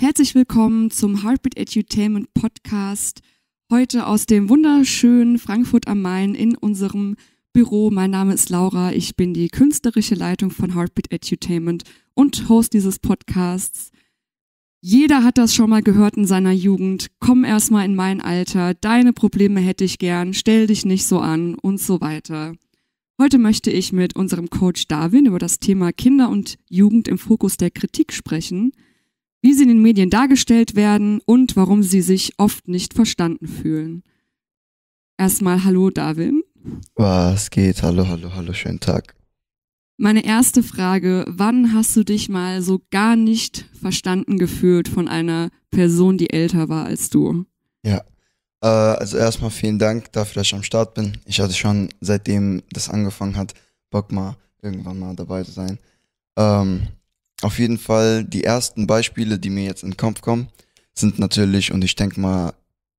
Herzlich willkommen zum Heartbeat Edutainment Podcast. Heute aus dem wunderschönen Frankfurt am Main in unserem Büro. Mein Name ist Laura. Ich bin die künstlerische Leitung von Heartbeat Edutainment und Host dieses Podcasts. Jeder hat das schon mal gehört in seiner Jugend. Komm erst mal in mein Alter. Deine Probleme hätte ich gern. Stell dich nicht so an und so weiter. Heute möchte ich mit unserem Coach Darwin über das Thema Kinder und Jugend im Fokus der Kritik sprechen wie sie in den Medien dargestellt werden und warum sie sich oft nicht verstanden fühlen. Erstmal Hallo, Darwin. Was geht? Hallo, hallo, hallo, schönen Tag. Meine erste Frage, wann hast du dich mal so gar nicht verstanden gefühlt von einer Person, die älter war als du? Ja, äh, also erstmal vielen Dank dafür, dass ich am Start bin. Ich hatte schon, seitdem das angefangen hat, Bock mal irgendwann mal dabei zu sein. Ähm, auf jeden Fall die ersten Beispiele, die mir jetzt in den Kopf kommen, sind natürlich, und ich denke mal,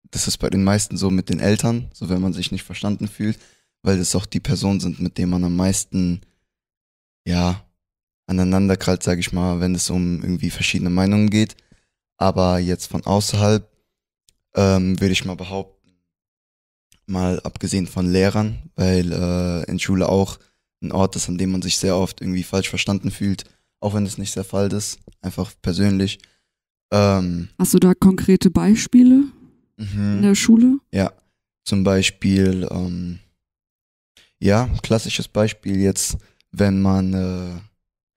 das ist bei den meisten so mit den Eltern, so wenn man sich nicht verstanden fühlt, weil das auch die Personen sind, mit denen man am meisten, ja, aneinanderkrallt, sage ich mal, wenn es um irgendwie verschiedene Meinungen geht. Aber jetzt von außerhalb ähm, würde ich mal behaupten, mal abgesehen von Lehrern, weil äh, in Schule auch ein Ort ist, an dem man sich sehr oft irgendwie falsch verstanden fühlt auch wenn das nicht der Fall ist, einfach persönlich. Ähm, Hast du da konkrete Beispiele mhm. in der Schule? Ja, zum Beispiel, ähm, ja, klassisches Beispiel jetzt, wenn man, äh,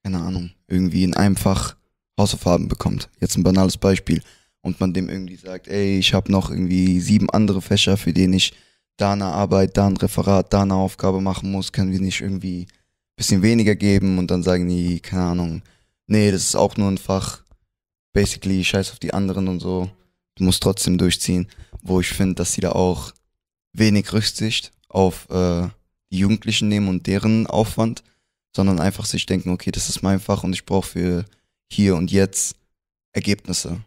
keine Ahnung, irgendwie in einem Fach Hausaufgaben bekommt. Jetzt ein banales Beispiel. Und man dem irgendwie sagt, ey, ich habe noch irgendwie sieben andere Fächer, für den ich da eine Arbeit, da ein Referat, da eine Aufgabe machen muss, können wir nicht irgendwie bisschen weniger geben und dann sagen die, keine Ahnung, nee, das ist auch nur ein Fach. Basically, scheiß auf die anderen und so. Du musst trotzdem durchziehen. Wo ich finde, dass sie da auch wenig Rücksicht auf äh, die Jugendlichen nehmen und deren Aufwand, sondern einfach sich denken, okay, das ist mein Fach und ich brauche für hier und jetzt Ergebnisse.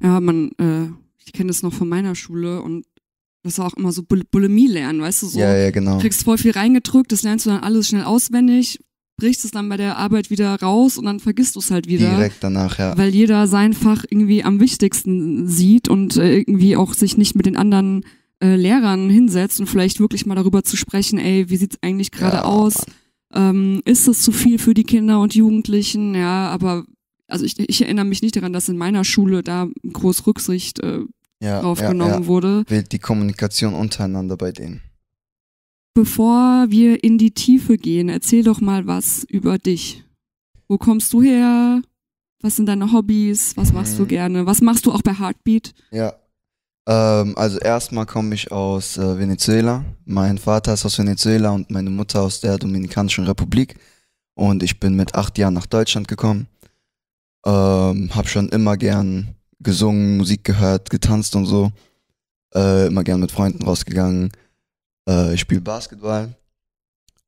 Ja, man, äh, ich kenne das noch von meiner Schule und das war auch immer so Bulimie lernen, weißt du, so. Ja, ja, genau. Kriegst voll viel reingedrückt, das lernst du dann alles schnell auswendig, brichst es dann bei der Arbeit wieder raus und dann vergisst du es halt wieder. Direkt danach, ja. Weil jeder sein Fach irgendwie am wichtigsten sieht und äh, irgendwie auch sich nicht mit den anderen äh, Lehrern hinsetzt und vielleicht wirklich mal darüber zu sprechen, ey, wie sieht's eigentlich gerade ja. aus? Ähm, ist es zu viel für die Kinder und Jugendlichen? Ja, aber also ich, ich erinnere mich nicht daran, dass in meiner Schule da groß Rücksicht äh, ja, aufgenommen ja, ja. wurde. Die Kommunikation untereinander bei denen. Bevor wir in die Tiefe gehen, erzähl doch mal was über dich. Wo kommst du her? Was sind deine Hobbys? Was machst du mhm. gerne? Was machst du auch bei Heartbeat? Ja. Ähm, also erstmal komme ich aus äh, Venezuela. Mein Vater ist aus Venezuela und meine Mutter aus der Dominikanischen Republik. Und ich bin mit acht Jahren nach Deutschland gekommen. Ähm, hab schon immer gern gesungen, Musik gehört, getanzt und so. Äh, immer gern mit Freunden rausgegangen. Äh, ich spiele Basketball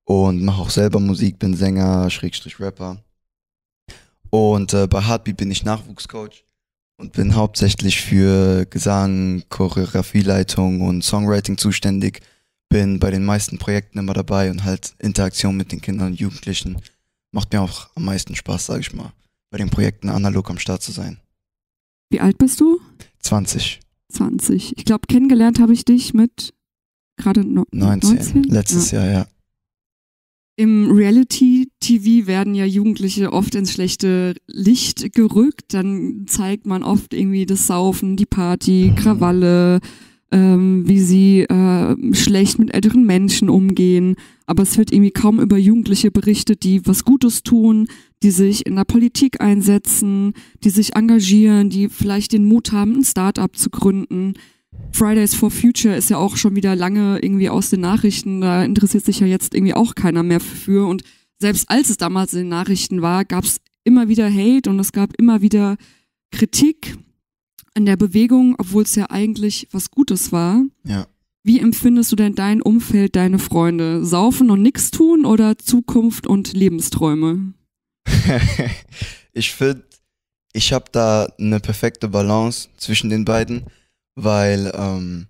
und mache auch selber Musik, bin Sänger, Schrägstrich Rapper. Und äh, bei Heartbeat bin ich Nachwuchscoach und bin hauptsächlich für Gesang, Choreografieleitung und Songwriting zuständig. Bin bei den meisten Projekten immer dabei und halt Interaktion mit den Kindern und Jugendlichen macht mir auch am meisten Spaß, sage ich mal, bei den Projekten analog am Start zu sein. Wie alt bist du? 20. 20. Ich glaube, kennengelernt habe ich dich mit gerade no 19. 19. Letztes ja. Jahr, ja. Im Reality-TV werden ja Jugendliche oft ins schlechte Licht gerückt. Dann zeigt man oft irgendwie das Saufen, die Party, mhm. Krawalle, ähm, wie sie äh, schlecht mit älteren Menschen umgehen. Aber es wird irgendwie kaum über Jugendliche berichtet, die was Gutes tun, die sich in der Politik einsetzen, die sich engagieren, die vielleicht den Mut haben, ein Start-up zu gründen. Fridays for Future ist ja auch schon wieder lange irgendwie aus den Nachrichten, da interessiert sich ja jetzt irgendwie auch keiner mehr für. Und selbst als es damals in den Nachrichten war, gab es immer wieder Hate und es gab immer wieder Kritik an der Bewegung, obwohl es ja eigentlich was Gutes war. Ja. Wie empfindest du denn dein Umfeld, deine Freunde? Saufen und nichts tun oder Zukunft und Lebensträume? ich finde, ich habe da eine perfekte Balance zwischen den beiden, weil ähm,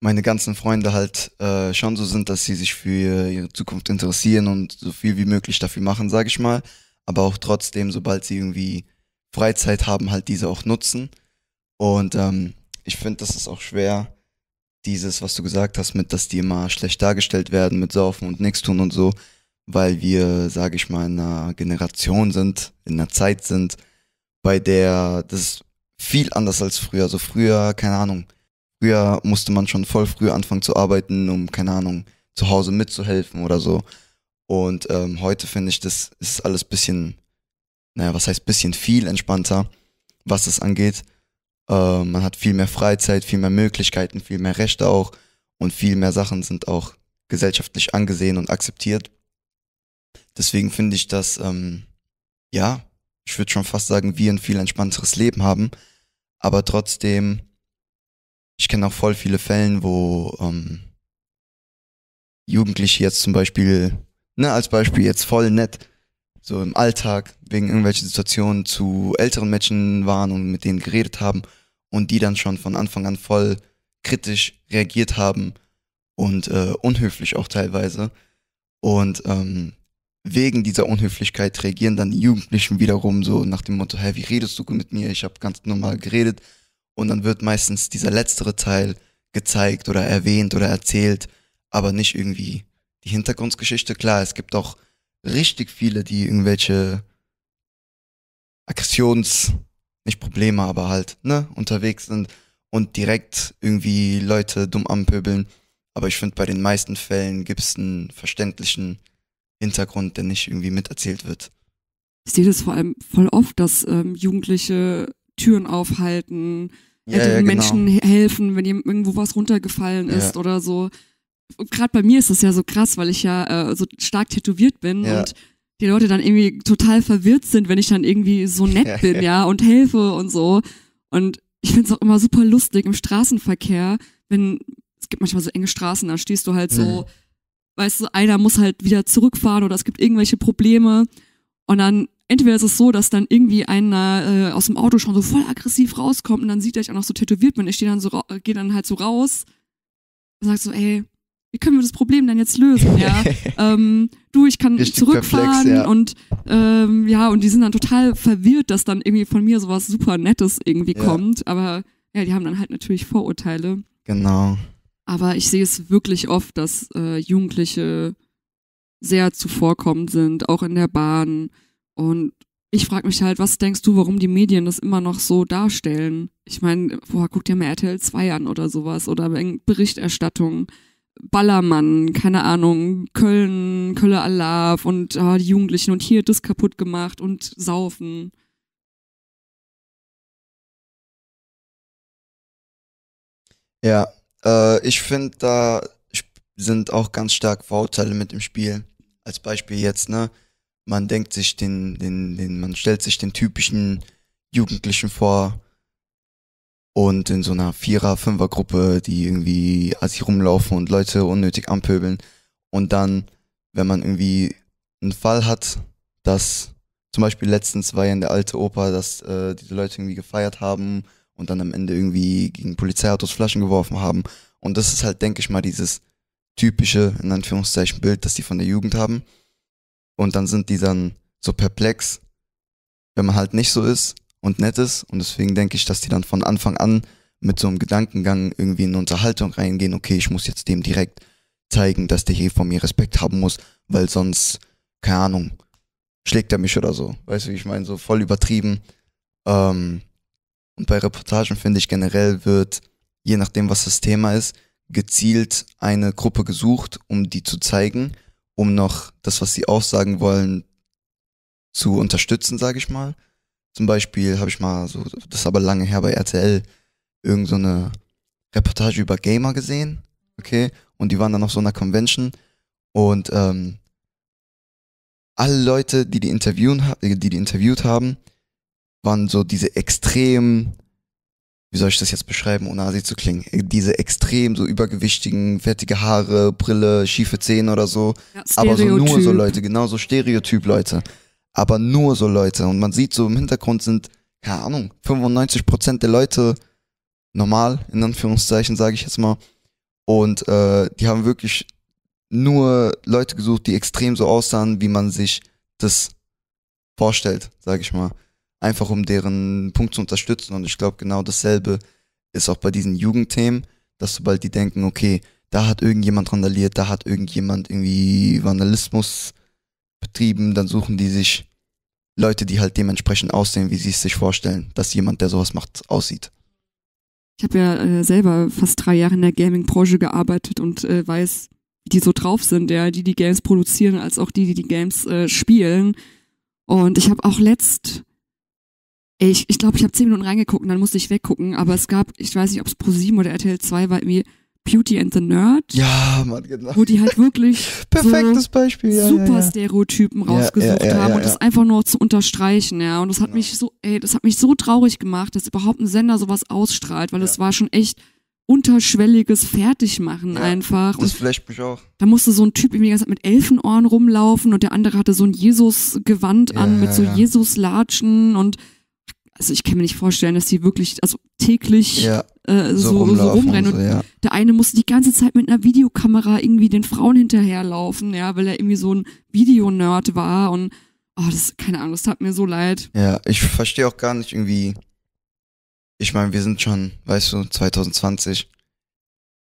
meine ganzen Freunde halt äh, schon so sind, dass sie sich für ihre Zukunft interessieren und so viel wie möglich dafür machen, sage ich mal. Aber auch trotzdem, sobald sie irgendwie Freizeit haben, halt diese auch nutzen. Und ähm, ich finde, das ist auch schwer, dieses, was du gesagt hast, mit, dass die immer schlecht dargestellt werden, mit Saufen und nichts tun und so weil wir, sage ich mal, in einer Generation sind, in einer Zeit sind, bei der das viel anders als früher. Also früher, keine Ahnung, früher musste man schon voll früh anfangen zu arbeiten, um, keine Ahnung, zu Hause mitzuhelfen oder so. Und ähm, heute finde ich, das ist alles bisschen, naja, was heißt bisschen viel entspannter, was das angeht. Äh, man hat viel mehr Freizeit, viel mehr Möglichkeiten, viel mehr Rechte auch und viel mehr Sachen sind auch gesellschaftlich angesehen und akzeptiert. Deswegen finde ich dass, ähm, ja, ich würde schon fast sagen, wir ein viel entspannteres Leben haben. Aber trotzdem, ich kenne auch voll viele Fälle, wo ähm, Jugendliche jetzt zum Beispiel, ne, als Beispiel jetzt voll nett, so im Alltag wegen irgendwelchen Situationen zu älteren Menschen waren und mit denen geredet haben und die dann schon von Anfang an voll kritisch reagiert haben und äh, unhöflich auch teilweise. Und ähm, wegen dieser Unhöflichkeit reagieren dann die Jugendlichen wiederum so nach dem Motto, hey, wie redest du mit mir? Ich habe ganz normal geredet. Und dann wird meistens dieser letztere Teil gezeigt oder erwähnt oder erzählt, aber nicht irgendwie die Hintergrundgeschichte. Klar, es gibt auch richtig viele, die irgendwelche Aggressions, nicht Probleme, aber halt, ne, unterwegs sind und direkt irgendwie Leute dumm anpöbeln. Aber ich finde, bei den meisten Fällen gibt es einen verständlichen Hintergrund, der nicht irgendwie miterzählt wird. Ich sehe das vor allem voll oft, dass ähm, Jugendliche Türen aufhalten, ja, ja, genau. Menschen genau. helfen, wenn ihm irgendwo was runtergefallen ist ja. oder so. Gerade bei mir ist das ja so krass, weil ich ja äh, so stark tätowiert bin und die Leute dann irgendwie total verwirrt sind, wenn ich dann irgendwie so nett bin, ja, und helfe und so. Und ich finde es auch immer super lustig im Straßenverkehr, wenn es gibt manchmal so enge Straßen, da stehst du halt so mhm weißt du, einer muss halt wieder zurückfahren oder es gibt irgendwelche Probleme. Und dann entweder ist es so, dass dann irgendwie einer äh, aus dem Auto schon so voll aggressiv rauskommt und dann sieht er, ich auch noch so tätowiert bin. Ich stehe dann so, äh, gehe dann halt so raus und sag so, ey, wie können wir das Problem denn jetzt lösen? Ja, ähm, du, ich kann Richtig zurückfahren Flex, ja. und ähm, ja, und die sind dann total verwirrt, dass dann irgendwie von mir sowas super Nettes irgendwie ja. kommt. Aber ja, die haben dann halt natürlich Vorurteile. Genau. Aber ich sehe es wirklich oft, dass äh, Jugendliche sehr zuvorkommend sind, auch in der Bahn. Und ich frage mich halt, was denkst du, warum die Medien das immer noch so darstellen? Ich meine, boah, guck dir mal RTL 2 an oder sowas oder Berichterstattung. Ballermann, keine Ahnung, Köln, Kölle Alarv und ah, die Jugendlichen und hier das kaputt gemacht und saufen. Ja, äh, ich finde, da sind auch ganz stark Vorurteile mit im Spiel. Als Beispiel jetzt, ne? Man denkt sich den, den, den, man stellt sich den typischen Jugendlichen vor und in so einer Vierer-, Fünfer-Gruppe, die irgendwie assi rumlaufen und Leute unnötig anpöbeln. Und dann, wenn man irgendwie einen Fall hat, dass zum Beispiel letztens war ja in der alte Oper, dass äh, diese Leute irgendwie gefeiert haben und dann am Ende irgendwie gegen Polizeiautos Flaschen geworfen haben. Und das ist halt, denke ich mal, dieses typische, in Anführungszeichen, Bild, das die von der Jugend haben. Und dann sind die dann so perplex, wenn man halt nicht so ist und nett ist. Und deswegen denke ich, dass die dann von Anfang an mit so einem Gedankengang irgendwie in eine Unterhaltung reingehen, okay, ich muss jetzt dem direkt zeigen, dass der hier von mir Respekt haben muss, weil sonst, keine Ahnung, schlägt er mich oder so. Weißt du, wie ich meine? So voll übertrieben. Ähm, und bei Reportagen finde ich generell wird, je nachdem was das Thema ist, gezielt eine Gruppe gesucht, um die zu zeigen, um noch das, was sie aussagen wollen, zu unterstützen, sage ich mal. Zum Beispiel habe ich mal so, das ist aber lange her bei RTL, irgendeine so Reportage über Gamer gesehen, okay? Und die waren dann auf so einer Convention und ähm, alle Leute, die die, interviewen, die die interviewt haben, waren so diese extrem, wie soll ich das jetzt beschreiben, ohne Asi zu klingen, äh, diese extrem so übergewichtigen, fettige Haare, Brille, schiefe Zähne oder so, ja, aber so nur so Leute, genau so Stereotyp-Leute, aber nur so Leute und man sieht so im Hintergrund sind, keine Ahnung, 95% der Leute normal, in Anführungszeichen sage ich jetzt mal und äh, die haben wirklich nur Leute gesucht, die extrem so aussahen, wie man sich das vorstellt, sage ich mal einfach um deren Punkt zu unterstützen. Und ich glaube, genau dasselbe ist auch bei diesen Jugendthemen, dass sobald die denken, okay, da hat irgendjemand randaliert, da hat irgendjemand irgendwie Vandalismus betrieben, dann suchen die sich Leute, die halt dementsprechend aussehen, wie sie es sich vorstellen, dass jemand, der sowas macht, aussieht. Ich habe ja äh, selber fast drei Jahre in der Gaming-Branche gearbeitet und äh, weiß, wie die so drauf sind, ja, die die Games produzieren, als auch die, die die Games äh, spielen. Und ich habe auch letzt Ey, ich glaube, ich, glaub, ich habe zehn Minuten reingeguckt und dann musste ich weggucken, aber es gab, ich weiß nicht, ob es ProSieben oder RTL 2 war, irgendwie Beauty and the Nerd. Ja, Mann, genau. Wo die halt wirklich perfektes so Beispiel, ja, super ja, ja. Stereotypen rausgesucht haben und das einfach nur zu unterstreichen, ja. Und das hat genau. mich so, ey, das hat mich so traurig gemacht, dass überhaupt ein Sender sowas ausstrahlt, weil das war schon echt unterschwelliges Fertigmachen ja, einfach. Das flasht mich auch. Da musste so ein Typ irgendwie die ganze Zeit mit Elfenohren rumlaufen und der andere hatte so ein Jesus-Gewand an mit so Jesus-Latschen und also ich kann mir nicht vorstellen, dass die wirklich also täglich ja, äh, so, so, so rumrennen. Und ja. der eine musste die ganze Zeit mit einer Videokamera irgendwie den Frauen hinterherlaufen, ja, weil er irgendwie so ein Videonerd war und oh, das keine Ahnung, das tat mir so leid. Ja, ich verstehe auch gar nicht irgendwie. Ich meine, wir sind schon, weißt du, 2020.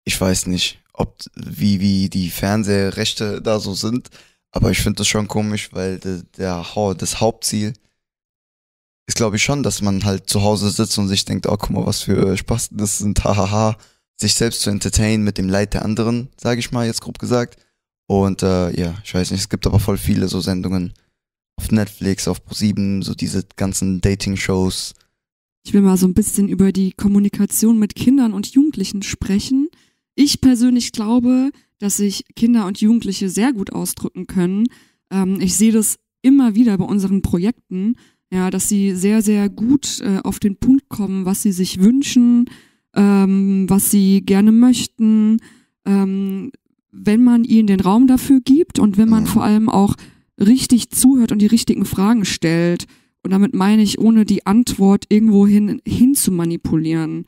Ich weiß nicht, ob wie wie die Fernsehrechte da so sind, aber ich finde das schon komisch, weil der, der das Hauptziel ist, glaube ich, schon, dass man halt zu Hause sitzt und sich denkt, oh, guck mal, was für Spaß das sind, hahaha, sich selbst zu entertainen mit dem Leid der anderen, sage ich mal, jetzt grob gesagt. Und äh, ja, ich weiß nicht, es gibt aber voll viele so Sendungen auf Netflix, auf ProSieben, so diese ganzen Dating-Shows. Ich will mal so ein bisschen über die Kommunikation mit Kindern und Jugendlichen sprechen. Ich persönlich glaube, dass sich Kinder und Jugendliche sehr gut ausdrücken können. Ähm, ich sehe das immer wieder bei unseren Projekten, ja, dass sie sehr, sehr gut äh, auf den Punkt kommen, was sie sich wünschen, ähm, was sie gerne möchten, ähm, wenn man ihnen den Raum dafür gibt und wenn man mhm. vor allem auch richtig zuhört und die richtigen Fragen stellt. Und damit meine ich, ohne die Antwort irgendwo hin, hin zu manipulieren.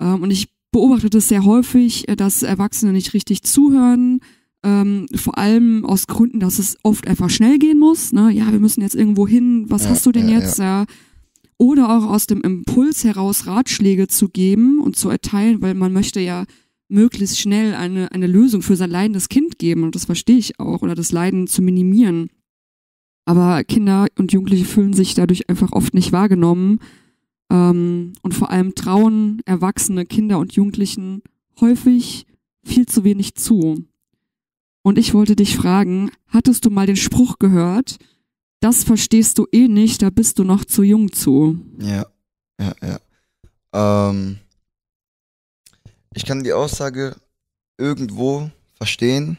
Ähm, und ich beobachte das sehr häufig, äh, dass Erwachsene nicht richtig zuhören, ähm, vor allem aus Gründen, dass es oft einfach schnell gehen muss. Ne? Ja, wir müssen jetzt irgendwo hin, was ja, hast du denn ja, jetzt? Ja. Oder auch aus dem Impuls heraus Ratschläge zu geben und zu erteilen, weil man möchte ja möglichst schnell eine, eine Lösung für sein leidendes Kind geben. Und das verstehe ich auch. Oder das Leiden zu minimieren. Aber Kinder und Jugendliche fühlen sich dadurch einfach oft nicht wahrgenommen. Ähm, und vor allem trauen erwachsene Kinder und Jugendlichen häufig viel zu wenig zu. Und ich wollte dich fragen, hattest du mal den Spruch gehört, das verstehst du eh nicht, da bist du noch zu jung zu. Ja, ja, ja. Ähm, ich kann die Aussage irgendwo verstehen,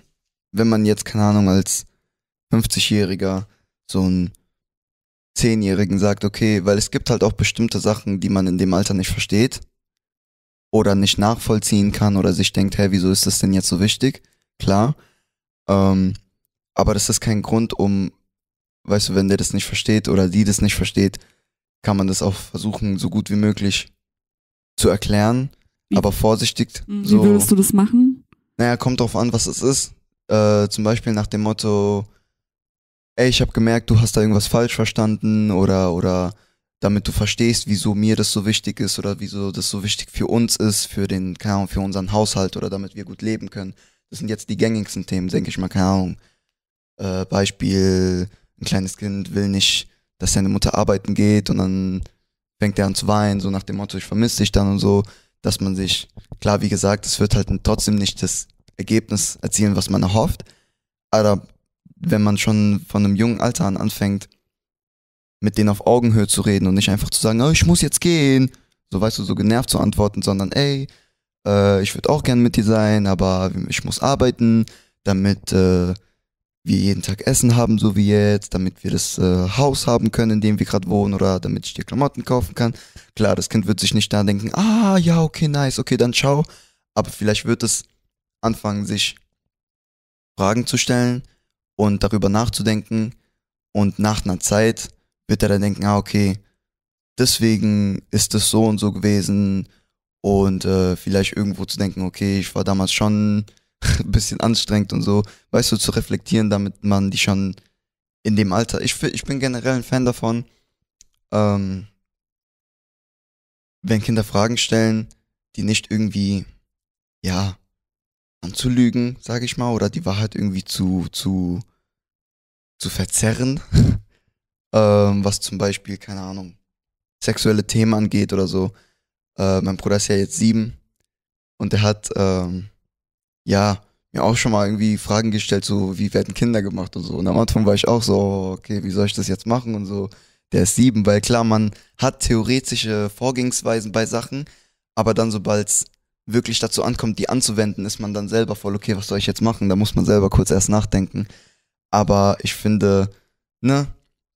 wenn man jetzt, keine Ahnung, als 50-Jähriger so einen 10-Jährigen sagt, okay, weil es gibt halt auch bestimmte Sachen, die man in dem Alter nicht versteht oder nicht nachvollziehen kann oder sich denkt, hey, wieso ist das denn jetzt so wichtig? Klar, ähm, aber das ist kein Grund, um, weißt du, wenn der das nicht versteht oder die das nicht versteht, kann man das auch versuchen, so gut wie möglich zu erklären, wie? aber vorsichtig. Wie so, würdest du das machen? Naja, kommt drauf an, was es ist. Äh, zum Beispiel nach dem Motto, ey, ich habe gemerkt, du hast da irgendwas falsch verstanden oder, oder damit du verstehst, wieso mir das so wichtig ist oder wieso das so wichtig für uns ist, für den, keine Ahnung, für unseren Haushalt oder damit wir gut leben können. Das sind jetzt die gängigsten Themen, denke ich mal, keine Ahnung. Äh, Beispiel, ein kleines Kind will nicht, dass seine Mutter arbeiten geht und dann fängt er an zu weinen, so nach dem Motto, ich vermisse dich dann und so, dass man sich, klar, wie gesagt, es wird halt trotzdem nicht das Ergebnis erzielen, was man erhofft. Aber wenn man schon von einem jungen Alter an anfängt, mit denen auf Augenhöhe zu reden und nicht einfach zu sagen, oh, ich muss jetzt gehen, so weißt du, so genervt zu antworten, sondern ey, äh, ich würde auch gern sein, aber ich muss arbeiten, damit äh, wir jeden Tag Essen haben, so wie jetzt, damit wir das äh, Haus haben können, in dem wir gerade wohnen oder damit ich dir Klamotten kaufen kann. Klar, das Kind wird sich nicht da denken, ah ja, okay, nice, okay, dann ciao. Aber vielleicht wird es anfangen, sich Fragen zu stellen und darüber nachzudenken. Und nach einer Zeit wird er dann denken, ah okay, deswegen ist es so und so gewesen und äh, vielleicht irgendwo zu denken, okay, ich war damals schon ein bisschen anstrengend und so, weißt du, zu reflektieren, damit man die schon in dem Alter, ich, ich bin generell ein Fan davon, ähm, wenn Kinder Fragen stellen, die nicht irgendwie, ja, anzulügen, sage ich mal, oder die Wahrheit irgendwie zu, zu, zu verzerren, ähm, was zum Beispiel, keine Ahnung, sexuelle Themen angeht oder so, äh, mein Bruder ist ja jetzt sieben und der hat, ähm, ja, mir auch schon mal irgendwie Fragen gestellt, so wie werden Kinder gemacht und so. Und am Anfang war ich auch so, oh, okay, wie soll ich das jetzt machen und so. Der ist sieben, weil klar, man hat theoretische Vorgehensweisen bei Sachen, aber dann sobald es wirklich dazu ankommt, die anzuwenden, ist man dann selber voll, okay, was soll ich jetzt machen? Da muss man selber kurz erst nachdenken. Aber ich finde, ne,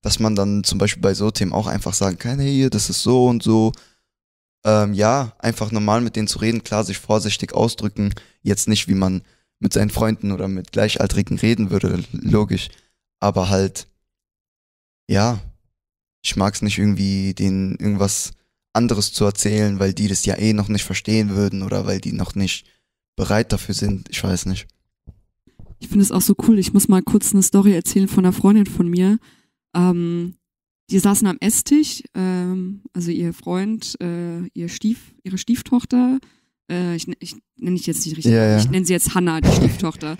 dass man dann zum Beispiel bei so Themen auch einfach sagen kann, hey, das ist so und so, ähm, ja, einfach normal mit denen zu reden, klar sich vorsichtig ausdrücken, jetzt nicht wie man mit seinen Freunden oder mit Gleichaltrigen reden würde, logisch, aber halt, ja, ich mag es nicht irgendwie, denen irgendwas anderes zu erzählen, weil die das ja eh noch nicht verstehen würden oder weil die noch nicht bereit dafür sind, ich weiß nicht. Ich finde es auch so cool, ich muss mal kurz eine Story erzählen von einer Freundin von mir. Ähm, die saßen am Esstisch, ähm, also ihr Freund, äh, ihr Stief, ihre Stieftochter, äh, ich, ich nenne ich jetzt nicht richtig, ja, ja. ich nenne sie jetzt Hannah, die Stieftochter.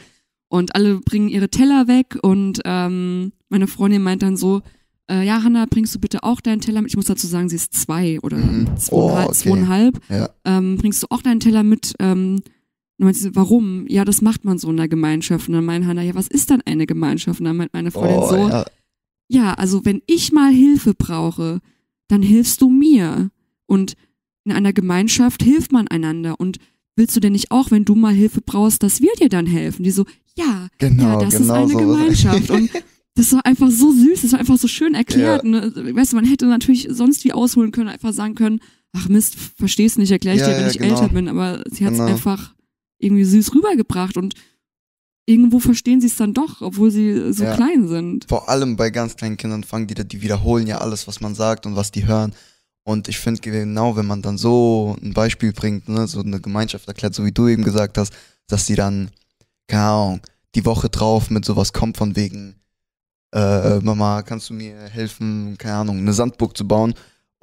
Und alle bringen ihre Teller weg und ähm, meine Freundin meint dann so, äh, ja, Hannah, bringst du bitte auch deinen Teller mit? Ich muss dazu sagen, sie ist zwei oder mhm. zweieinhalb. Oh, okay. zweieinhalb. Ja. Ähm, bringst du auch deinen Teller mit? Ähm, und meinte sie, warum? Ja, das macht man so in der Gemeinschaft. Und dann meint Hanna, ja, was ist dann eine Gemeinschaft? Und dann meint meine Freundin oh, so, ja ja, also wenn ich mal Hilfe brauche, dann hilfst du mir. Und in einer Gemeinschaft hilft man einander. Und willst du denn nicht auch, wenn du mal Hilfe brauchst, dass wir dir dann helfen? Die so, ja, genau, ja das genau ist eine so Gemeinschaft. Und das war einfach so süß, das war einfach so schön erklärt. Ja. Ne? Weißt du, man hätte natürlich sonst wie ausholen können, einfach sagen können, ach Mist, verstehst nicht, erkläre ich ja, dir, wenn ja, ich genau. älter bin. Aber sie hat es genau. einfach irgendwie süß rübergebracht und irgendwo verstehen sie es dann doch, obwohl sie so ja. klein sind. Vor allem bei ganz kleinen Kindern fangen die, die wiederholen ja alles, was man sagt und was die hören. Und ich finde genau, wenn man dann so ein Beispiel bringt, ne, so eine Gemeinschaft erklärt, so wie du eben gesagt hast, dass sie dann, keine Ahnung, die Woche drauf mit sowas kommt von wegen, äh, Mama, kannst du mir helfen, keine Ahnung, eine Sandburg zu bauen?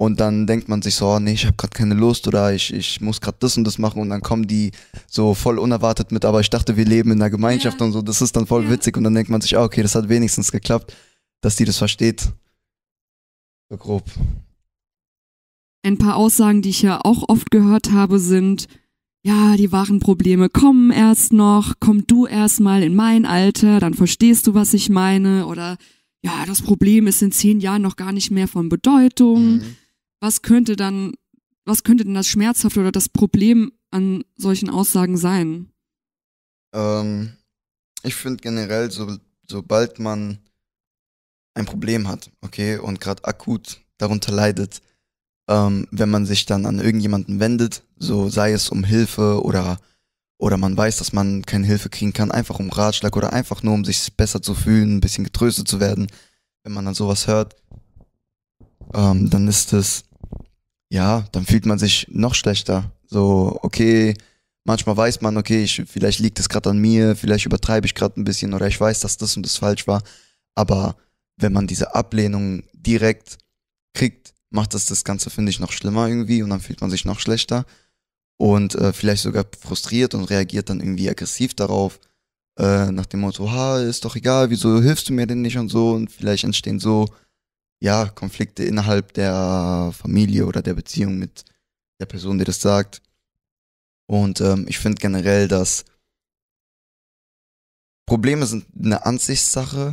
Und dann denkt man sich so, oh, nee, ich habe gerade keine Lust oder ich, ich muss gerade das und das machen und dann kommen die so voll unerwartet mit, aber ich dachte, wir leben in einer Gemeinschaft ja. und so, das ist dann voll ja. witzig und dann denkt man sich, oh, okay, das hat wenigstens geklappt, dass die das versteht. So grob. Ein paar Aussagen, die ich ja auch oft gehört habe, sind, ja, die wahren Probleme kommen erst noch, komm du erst mal in mein Alter, dann verstehst du, was ich meine oder ja, das Problem ist in zehn Jahren noch gar nicht mehr von Bedeutung. Mhm was könnte dann, was könnte denn das Schmerzhafte oder das Problem an solchen Aussagen sein? Ähm, ich finde generell, so, sobald man ein Problem hat, okay, und gerade akut darunter leidet, ähm, wenn man sich dann an irgendjemanden wendet, so sei es um Hilfe oder oder man weiß, dass man keine Hilfe kriegen kann, einfach um Ratschlag oder einfach nur um sich besser zu fühlen, ein bisschen getröstet zu werden, wenn man dann sowas hört, ähm, dann ist es ja, dann fühlt man sich noch schlechter. So, okay, manchmal weiß man, okay, ich, vielleicht liegt es gerade an mir, vielleicht übertreibe ich gerade ein bisschen oder ich weiß, dass das und das falsch war. Aber wenn man diese Ablehnung direkt kriegt, macht das das Ganze, finde ich, noch schlimmer irgendwie und dann fühlt man sich noch schlechter und äh, vielleicht sogar frustriert und reagiert dann irgendwie aggressiv darauf, äh, nach dem Motto, ha, ist doch egal, wieso hilfst du mir denn nicht und so und vielleicht entstehen so ja, Konflikte innerhalb der Familie oder der Beziehung mit der Person, die das sagt. Und ähm, ich finde generell, dass Probleme sind eine Ansichtssache,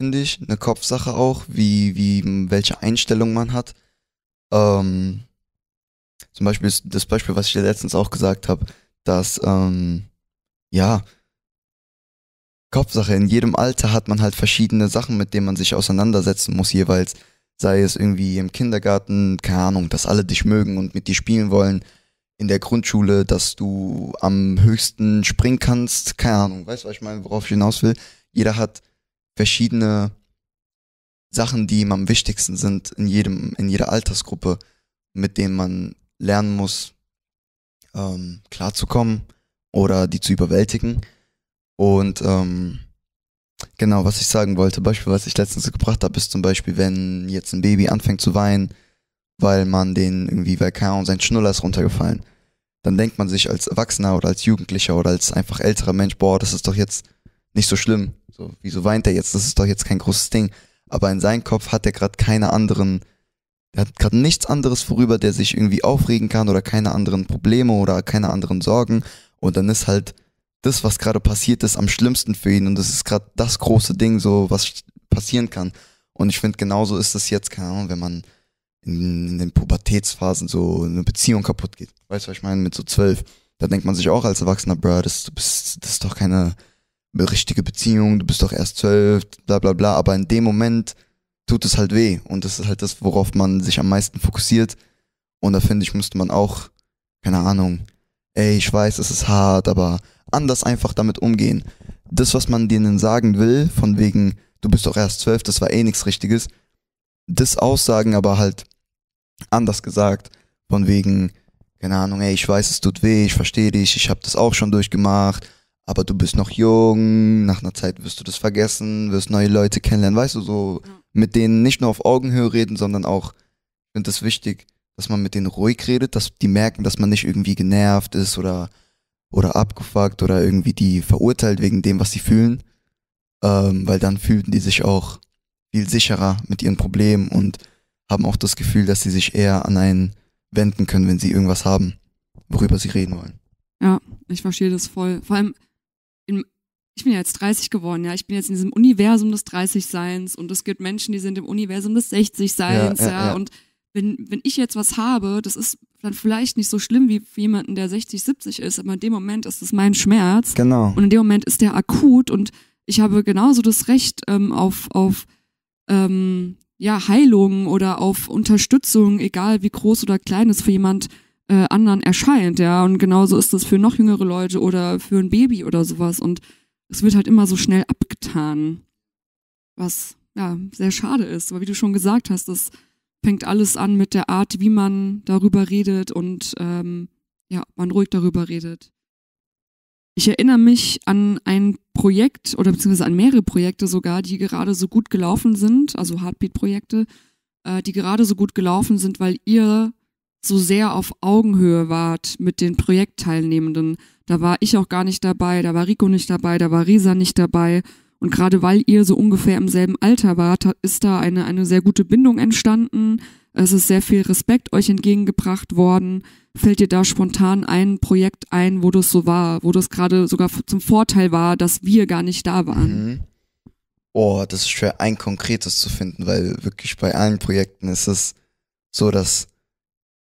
finde ich, eine Kopfsache auch, wie, wie welche Einstellung man hat. Ähm, zum Beispiel ist das Beispiel, was ich dir letztens auch gesagt habe, dass ähm, ja, Kopfsache. In jedem Alter hat man halt verschiedene Sachen, mit denen man sich auseinandersetzen muss jeweils. Sei es irgendwie im Kindergarten, keine Ahnung, dass alle dich mögen und mit dir spielen wollen. In der Grundschule, dass du am höchsten springen kannst, keine Ahnung. Weißt du, was ich meine, worauf ich hinaus will? Jeder hat verschiedene Sachen, die ihm am wichtigsten sind in jedem, in jeder Altersgruppe, mit denen man lernen muss, ähm, klarzukommen oder die zu überwältigen. Und ähm, genau, was ich sagen wollte, Beispiel, was ich letztens gebracht habe, ist zum Beispiel, wenn jetzt ein Baby anfängt zu weinen, weil man den irgendwie, weil keine Ahnung, sein Schnuller ist runtergefallen, dann denkt man sich als Erwachsener oder als Jugendlicher oder als einfach älterer Mensch, boah, das ist doch jetzt nicht so schlimm. So, wieso weint er jetzt? Das ist doch jetzt kein großes Ding. Aber in seinem Kopf hat er gerade keine anderen, er hat gerade nichts anderes vorüber, der sich irgendwie aufregen kann oder keine anderen Probleme oder keine anderen Sorgen. Und dann ist halt das, was gerade passiert ist, am schlimmsten für ihn und das ist gerade das große Ding, so was passieren kann. Und ich finde, genauso ist das jetzt, keine Ahnung, wenn man in, in, den Pubertätsphasen so eine Beziehung kaputt geht. Weißt du, was ich meine? Mit so zwölf. Da denkt man sich auch als Erwachsener, Bro, das, das ist doch keine richtige Beziehung, du bist doch erst zwölf, bla bla bla. Aber in dem Moment tut es halt weh. Und das ist halt das, worauf man sich am meisten fokussiert. Und da finde ich, müsste man auch, keine Ahnung, ey, ich weiß, es ist hart, aber anders einfach damit umgehen. Das, was man denen sagen will, von wegen, du bist doch erst zwölf, das war eh nichts Richtiges, das aussagen aber halt anders gesagt, von wegen, keine Ahnung, ey, ich weiß, es tut weh, ich verstehe dich, ich habe das auch schon durchgemacht, aber du bist noch jung, nach einer Zeit wirst du das vergessen, wirst neue Leute kennenlernen, weißt du, so ja. mit denen nicht nur auf Augenhöhe reden, sondern auch, ich finde es wichtig, dass man mit denen ruhig redet, dass die merken, dass man nicht irgendwie genervt ist oder oder abgefuckt oder irgendwie die verurteilt wegen dem, was sie fühlen, ähm, weil dann fühlten die sich auch viel sicherer mit ihren Problemen und haben auch das Gefühl, dass sie sich eher an einen wenden können, wenn sie irgendwas haben, worüber sie reden wollen. Ja, ich verstehe das voll. Vor allem, in, ich bin ja jetzt 30 geworden, ja. Ich bin jetzt in diesem Universum des 30-Seins und es gibt Menschen, die sind im Universum des 60-Seins, ja, ja, ja, Und wenn, wenn ich jetzt was habe, das ist dann vielleicht nicht so schlimm wie für jemanden, der 60, 70 ist, aber in dem Moment ist es mein Schmerz. Genau. Und in dem Moment ist der akut und ich habe genauso das Recht ähm, auf, auf ähm, ja, Heilung oder auf Unterstützung, egal wie groß oder klein es für jemand äh, anderen erscheint, ja. Und genauso ist das für noch jüngere Leute oder für ein Baby oder sowas. Und es wird halt immer so schnell abgetan. Was ja sehr schade ist. Aber wie du schon gesagt hast, das fängt alles an mit der Art, wie man darüber redet und ähm, ja, man ruhig darüber redet. Ich erinnere mich an ein Projekt oder beziehungsweise an mehrere Projekte sogar, die gerade so gut gelaufen sind, also Heartbeat-Projekte, äh, die gerade so gut gelaufen sind, weil ihr so sehr auf Augenhöhe wart mit den Projektteilnehmenden. Da war ich auch gar nicht dabei, da war Rico nicht dabei, da war Risa nicht dabei. Und gerade weil ihr so ungefähr im selben Alter wart, ist da eine, eine sehr gute Bindung entstanden. Es ist sehr viel Respekt euch entgegengebracht worden. Fällt dir da spontan ein Projekt ein, wo das so war, wo das gerade sogar zum Vorteil war, dass wir gar nicht da waren? Mhm. Oh, das ist schwer, ein konkretes zu finden, weil wirklich bei allen Projekten ist es so, dass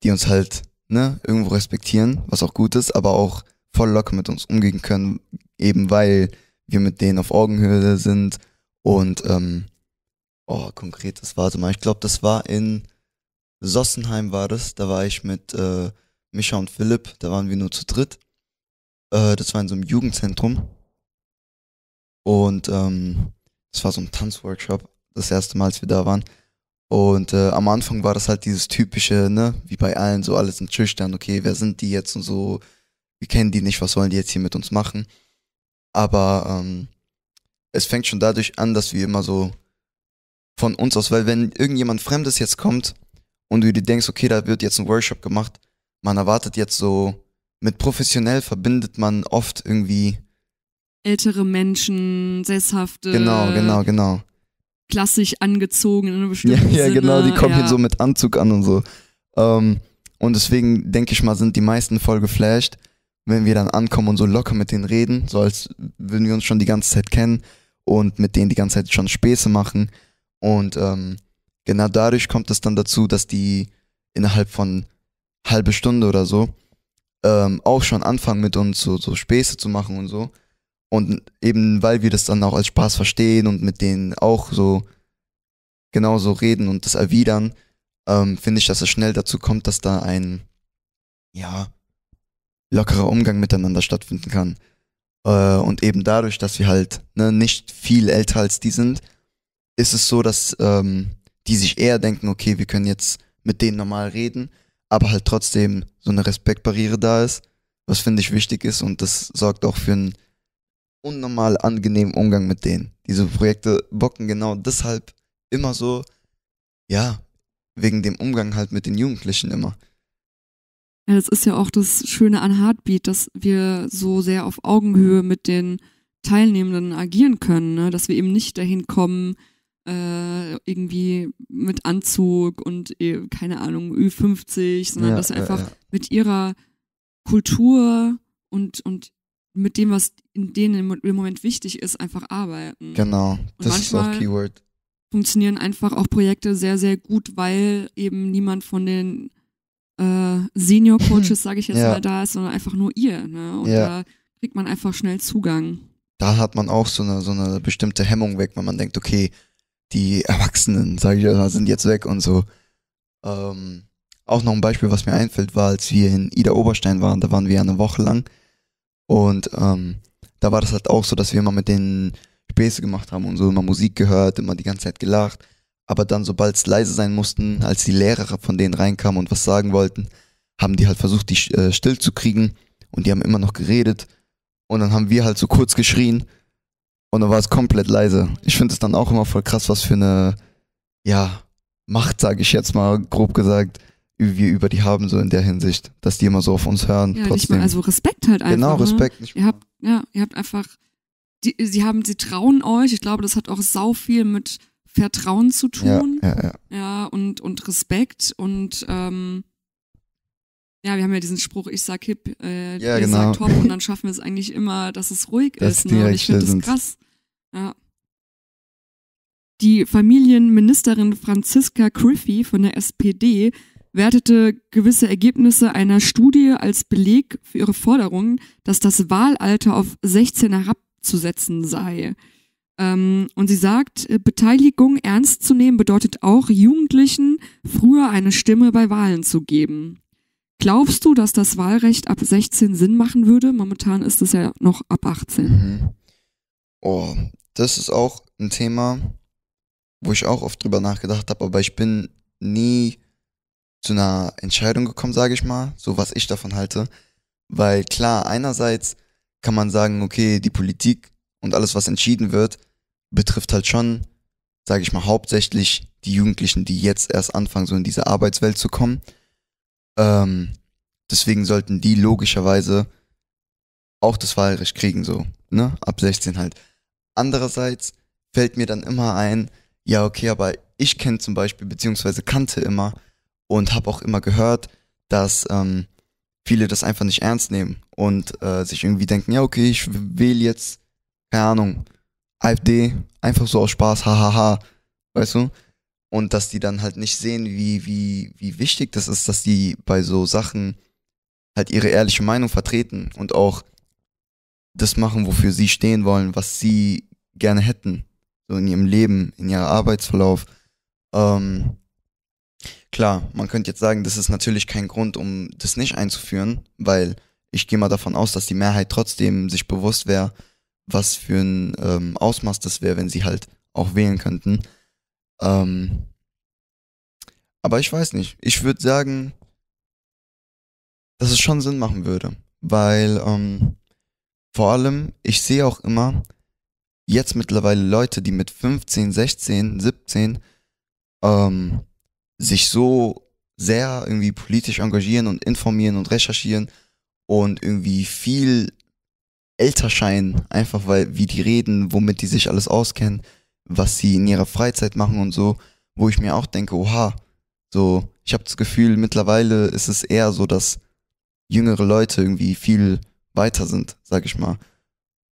die uns halt ne, irgendwo respektieren, was auch gut ist, aber auch voll locker mit uns umgehen können, eben weil wir mit denen auf Augenhöhe sind. Und ähm, oh, konkret, das war so mal, ich glaube, das war in Sossenheim war das. Da war ich mit äh, Micha und Philipp, da waren wir nur zu dritt. Äh, das war in so einem Jugendzentrum. Und ähm, das war so ein Tanzworkshop, das erste Mal, als wir da waren. Und äh, am Anfang war das halt dieses typische, ne, wie bei allen, so alles sind schüchtern, okay, wer sind die jetzt und so, wir kennen die nicht, was sollen die jetzt hier mit uns machen? Aber ähm, es fängt schon dadurch an, dass wir immer so von uns aus, weil wenn irgendjemand Fremdes jetzt kommt und du dir denkst, okay, da wird jetzt ein Workshop gemacht, man erwartet jetzt so, mit professionell verbindet man oft irgendwie ältere Menschen, sesshafte. Genau, genau, genau. Klassisch angezogen in einer bestimmten Ja, ja genau, Sinne, genau, die kommen ja. hier so mit Anzug an und so. Ähm, und deswegen denke ich mal, sind die meisten voll geflasht wenn wir dann ankommen und so locker mit denen reden, so als würden wir uns schon die ganze Zeit kennen und mit denen die ganze Zeit schon Späße machen. Und ähm, genau dadurch kommt es dann dazu, dass die innerhalb von halbe Stunde oder so ähm, auch schon anfangen mit uns so, so Späße zu machen und so. Und eben weil wir das dann auch als Spaß verstehen und mit denen auch so genauso reden und das erwidern, ähm, finde ich, dass es schnell dazu kommt, dass da ein, ja, lockerer Umgang miteinander stattfinden kann. Äh, und eben dadurch, dass wir halt ne, nicht viel älter als die sind, ist es so, dass ähm, die sich eher denken, okay, wir können jetzt mit denen normal reden, aber halt trotzdem so eine Respektbarriere da ist, was finde ich wichtig ist und das sorgt auch für einen unnormal angenehmen Umgang mit denen. Diese Projekte bocken genau deshalb immer so, ja, wegen dem Umgang halt mit den Jugendlichen immer. Ja, das ist ja auch das Schöne an Heartbeat, dass wir so sehr auf Augenhöhe mhm. mit den Teilnehmenden agieren können, ne? dass wir eben nicht dahin kommen, äh, irgendwie mit Anzug und äh, keine Ahnung, Ü50, sondern ja, dass wir einfach ja, ja. mit ihrer Kultur und, und mit dem, was in denen im Moment wichtig ist, einfach arbeiten. Genau, und das ist auch Keyword. Funktionieren einfach auch Projekte sehr, sehr gut, weil eben niemand von den äh, Senior Coaches, hm. sage ich jetzt ja. mal, da ist, sondern einfach nur ihr. Ne? Und ja. da kriegt man einfach schnell Zugang. Da hat man auch so eine, so eine bestimmte Hemmung weg, wenn man denkt, okay, die Erwachsenen, sage ich mal, sind jetzt weg und so. Ähm, auch noch ein Beispiel, was mir einfällt, war, als wir in Ida Oberstein waren, da waren wir eine Woche lang und ähm, da war das halt auch so, dass wir immer mit den Späße gemacht haben und so immer Musik gehört, immer die ganze Zeit gelacht. Aber dann, sobald es leise sein mussten, als die Lehrer von denen reinkamen und was sagen wollten, haben die halt versucht, die äh, still zu kriegen und die haben immer noch geredet. Und dann haben wir halt so kurz geschrien und dann war es komplett leise. Ich finde es dann auch immer voll krass, was für eine, ja, Macht, sage ich jetzt mal grob gesagt, wir über die haben, so in der Hinsicht, dass die immer so auf uns hören. Ja, trotzdem. Mal, also Respekt halt genau, einfach. Genau, Respekt. Ne? Ihr habt, ja, ihr habt einfach, die, sie haben, sie trauen euch. Ich glaube, das hat auch sau viel mit Vertrauen zu tun. Ja, ja, ja. ja und, und Respekt und ähm, ja, wir haben ja diesen Spruch, ich sag hip, äh, ja, genau. sagt top und dann schaffen wir es eigentlich immer, dass es ruhig das ist. Ne? Und ich finde das krass. Ja. Die Familienministerin Franziska Griffey von der SPD wertete gewisse Ergebnisse einer Studie als Beleg für ihre Forderung, dass das Wahlalter auf 16 herabzusetzen sei. Ähm, und sie sagt, äh, Beteiligung ernst zu nehmen bedeutet auch, Jugendlichen früher eine Stimme bei Wahlen zu geben. Glaubst du, dass das Wahlrecht ab 16 Sinn machen würde? Momentan ist es ja noch ab 18. Mhm. Oh, das ist auch ein Thema, wo ich auch oft drüber nachgedacht habe, aber ich bin nie zu einer Entscheidung gekommen, sage ich mal, so was ich davon halte. Weil klar, einerseits kann man sagen, okay, die Politik und alles, was entschieden wird, betrifft halt schon, sage ich mal, hauptsächlich die Jugendlichen, die jetzt erst anfangen, so in diese Arbeitswelt zu kommen. Ähm, deswegen sollten die logischerweise auch das Wahlrecht kriegen, so, ne? Ab 16 halt. Andererseits fällt mir dann immer ein, ja, okay, aber ich kenne zum Beispiel, beziehungsweise kannte immer und habe auch immer gehört, dass ähm, viele das einfach nicht ernst nehmen und äh, sich irgendwie denken, ja, okay, ich wähle jetzt keine Ahnung, AfD, einfach so aus Spaß, hahaha, weißt du? Und dass die dann halt nicht sehen, wie, wie, wie wichtig das ist, dass die bei so Sachen halt ihre ehrliche Meinung vertreten und auch das machen, wofür sie stehen wollen, was sie gerne hätten, so in ihrem Leben, in ihrem Arbeitsverlauf. Ähm, klar, man könnte jetzt sagen, das ist natürlich kein Grund, um das nicht einzuführen, weil ich gehe mal davon aus, dass die Mehrheit trotzdem sich bewusst wäre, was für ein ähm, Ausmaß das wäre, wenn sie halt auch wählen könnten. Ähm, aber ich weiß nicht. Ich würde sagen, dass es schon Sinn machen würde, weil ähm, vor allem, ich sehe auch immer jetzt mittlerweile Leute, die mit 15, 16, 17 ähm, sich so sehr irgendwie politisch engagieren und informieren und recherchieren und irgendwie viel älter scheinen, einfach weil, wie die reden, womit die sich alles auskennen, was sie in ihrer Freizeit machen und so, wo ich mir auch denke, oha, so, ich habe das Gefühl, mittlerweile ist es eher so, dass jüngere Leute irgendwie viel weiter sind, sag ich mal.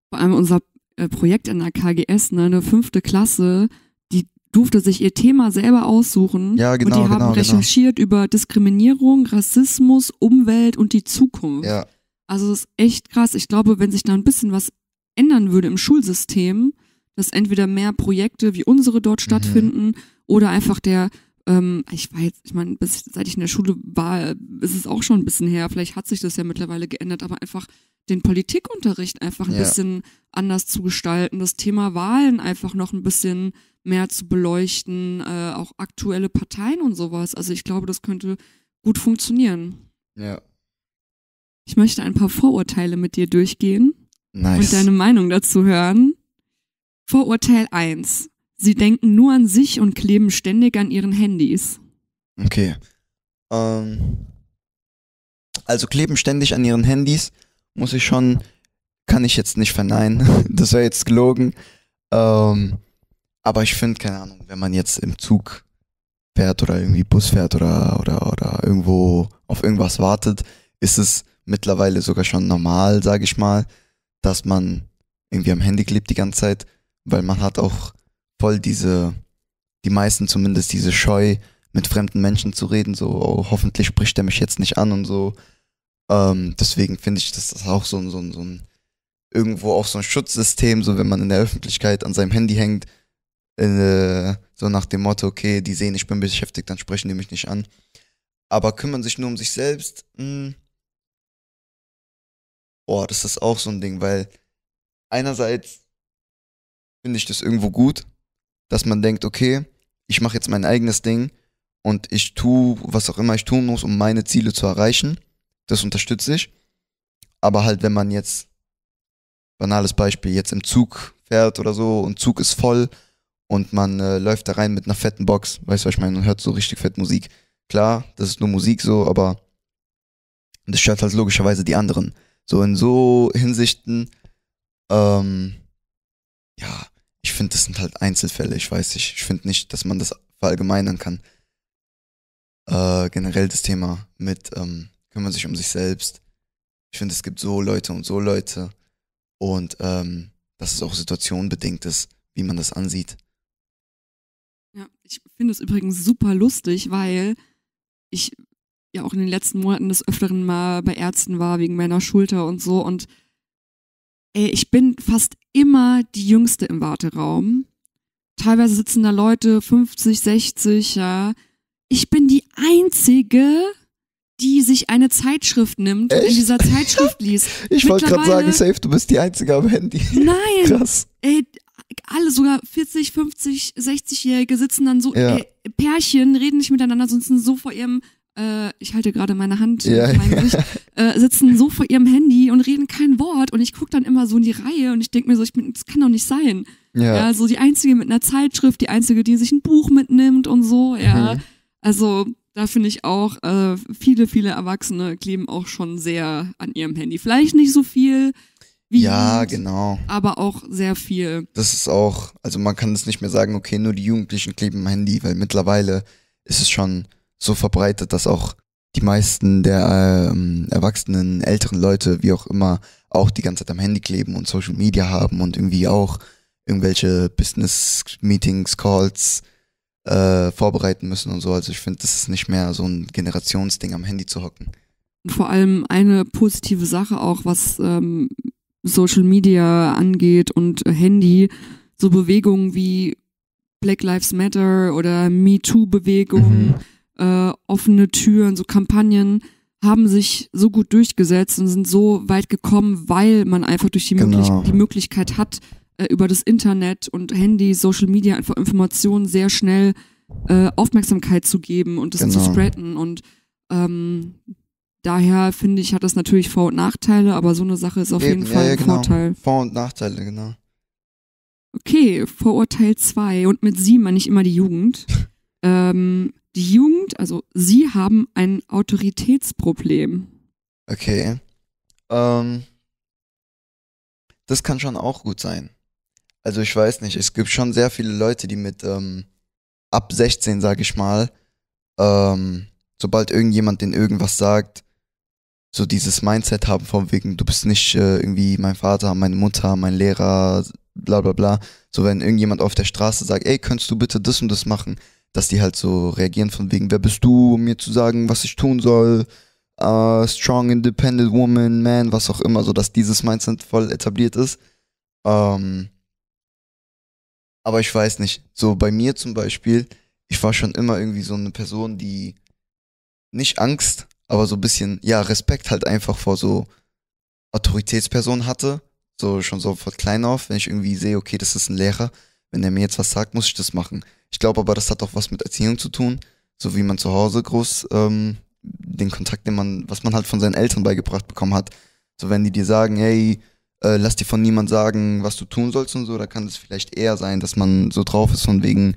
Vor allem unser äh, Projekt in der KGS, ne, eine fünfte Klasse, die durfte sich ihr Thema selber aussuchen. Ja, genau. Und die genau, haben genau, genau. recherchiert genau. über Diskriminierung, Rassismus, Umwelt und die Zukunft. Ja. Also es ist echt krass. Ich glaube, wenn sich da ein bisschen was ändern würde im Schulsystem, dass entweder mehr Projekte wie unsere dort mhm. stattfinden oder einfach der, ähm, ich weiß, ich meine, bis, seit ich in der Schule war, ist es auch schon ein bisschen her. Vielleicht hat sich das ja mittlerweile geändert, aber einfach den Politikunterricht einfach ein ja. bisschen anders zu gestalten, das Thema Wahlen einfach noch ein bisschen mehr zu beleuchten, äh, auch aktuelle Parteien und sowas. Also ich glaube, das könnte gut funktionieren. Ja, ich möchte ein paar Vorurteile mit dir durchgehen nice. und deine Meinung dazu hören. Vorurteil 1. Sie denken nur an sich und kleben ständig an ihren Handys. Okay. Ähm, also kleben ständig an ihren Handys, muss ich schon, kann ich jetzt nicht verneinen. das wäre jetzt gelogen. Ähm, aber ich finde, keine Ahnung, wenn man jetzt im Zug fährt oder irgendwie Bus fährt oder, oder, oder irgendwo auf irgendwas wartet, ist es mittlerweile sogar schon normal, sage ich mal, dass man irgendwie am Handy klebt die ganze Zeit, weil man hat auch voll diese, die meisten zumindest diese Scheu, mit fremden Menschen zu reden, so oh, hoffentlich spricht er mich jetzt nicht an und so. Ähm, deswegen finde ich, dass das auch so ein, so ein, so ein, irgendwo auch so ein Schutzsystem, so wenn man in der Öffentlichkeit an seinem Handy hängt, äh, so nach dem Motto, okay, die sehen, ich bin beschäftigt, dann sprechen die mich nicht an. Aber kümmern sich nur um sich selbst, mh, hm, boah, das ist auch so ein Ding, weil einerseits finde ich das irgendwo gut, dass man denkt, okay, ich mache jetzt mein eigenes Ding und ich tue, was auch immer ich tun muss, um meine Ziele zu erreichen. Das unterstütze ich. Aber halt, wenn man jetzt, banales Beispiel, jetzt im Zug fährt oder so und Zug ist voll und man äh, läuft da rein mit einer fetten Box, weißt du, was ich meine, und hört so richtig fett Musik. Klar, das ist nur Musik so, aber das stört halt logischerweise die anderen. So in so Hinsichten, ähm, ja, ich finde, das sind halt Einzelfälle, ich weiß nicht. Ich finde nicht, dass man das verallgemeinern kann. Äh, generell das Thema mit ähm, kümmern sich um sich selbst. Ich finde, es gibt so Leute und so Leute und ähm, dass es auch situationenbedingt ist, wie man das ansieht. Ja, ich finde es übrigens super lustig, weil ich ja auch in den letzten Monaten des Öfteren mal bei Ärzten war, wegen meiner Schulter und so. Und ey, ich bin fast immer die Jüngste im Warteraum. Teilweise sitzen da Leute 50, 60, ja. Ich bin die Einzige, die sich eine Zeitschrift nimmt Echt? und in dieser Zeitschrift liest. ich wollte gerade sagen, safe, du bist die Einzige am Handy. Nein. Krass. Ey, alle sogar 40, 50, 60-Jährige sitzen dann so, ja. ey, Pärchen reden nicht miteinander, sonst sind so vor ihrem äh, ich halte gerade meine Hand ja, mein Gesicht, äh, sitzen so vor ihrem Handy und reden kein Wort und ich gucke dann immer so in die Reihe und ich denke mir so, ich bin, das kann doch nicht sein. Ja. ja. so die einzige mit einer Zeitschrift, die einzige, die sich ein Buch mitnimmt und so, ja. Mhm. Also da finde ich auch, äh, viele, viele Erwachsene kleben auch schon sehr an ihrem Handy. Vielleicht nicht so viel, wie ja, Jugend, genau. Aber auch sehr viel. Das ist auch, also man kann es nicht mehr sagen, okay, nur die Jugendlichen kleben am Handy, weil mittlerweile ist es schon so verbreitet, dass auch die meisten der ähm, erwachsenen, älteren Leute, wie auch immer, auch die ganze Zeit am Handy kleben und Social Media haben und irgendwie auch irgendwelche Business-Meetings, Calls äh, vorbereiten müssen und so. Also ich finde, das ist nicht mehr so ein Generationsding, am Handy zu hocken. Vor allem eine positive Sache auch, was ähm, Social Media angeht und Handy, so Bewegungen wie Black Lives Matter oder metoo bewegungen Mhm äh, offene Türen, so Kampagnen haben sich so gut durchgesetzt und sind so weit gekommen, weil man einfach durch die, genau. möglich die Möglichkeit hat, äh, über das Internet und Handy, Social Media einfach Informationen sehr schnell äh, Aufmerksamkeit zu geben und das genau. zu spreaden. Und ähm, daher finde ich, hat das natürlich Vor- und Nachteile, aber so eine Sache ist auf Eben, jeden Fall ja, ja, ein genau. Vorteil. Vor- und Nachteile, genau. Okay, Vorurteil 2. Und mit sie meine ich immer die Jugend. ähm, die Jugend, also sie haben ein Autoritätsproblem. Okay. Ähm, das kann schon auch gut sein. Also ich weiß nicht, es gibt schon sehr viele Leute, die mit ähm, ab 16, sage ich mal, ähm, sobald irgendjemand denen irgendwas sagt, so dieses Mindset haben von wegen, du bist nicht äh, irgendwie mein Vater, meine Mutter, mein Lehrer, bla bla bla. So wenn irgendjemand auf der Straße sagt, ey, könntest du bitte das und das machen, dass die halt so reagieren von wegen, wer bist du, um mir zu sagen, was ich tun soll, uh, strong, independent woman, man, was auch immer, so dass dieses Mindset voll etabliert ist. Ähm, aber ich weiß nicht, so bei mir zum Beispiel, ich war schon immer irgendwie so eine Person, die nicht Angst, aber so ein bisschen, ja, Respekt halt einfach vor so Autoritätspersonen hatte. So schon so von klein auf, wenn ich irgendwie sehe, okay, das ist ein Lehrer, wenn der mir jetzt was sagt, muss ich das machen. Ich glaube aber, das hat auch was mit Erziehung zu tun, so wie man zu Hause groß ähm, den Kontakt, den man, was man halt von seinen Eltern beigebracht bekommen hat. So wenn die dir sagen, hey, äh, lass dir von niemand sagen, was du tun sollst und so, da kann es vielleicht eher sein, dass man so drauf ist von wegen,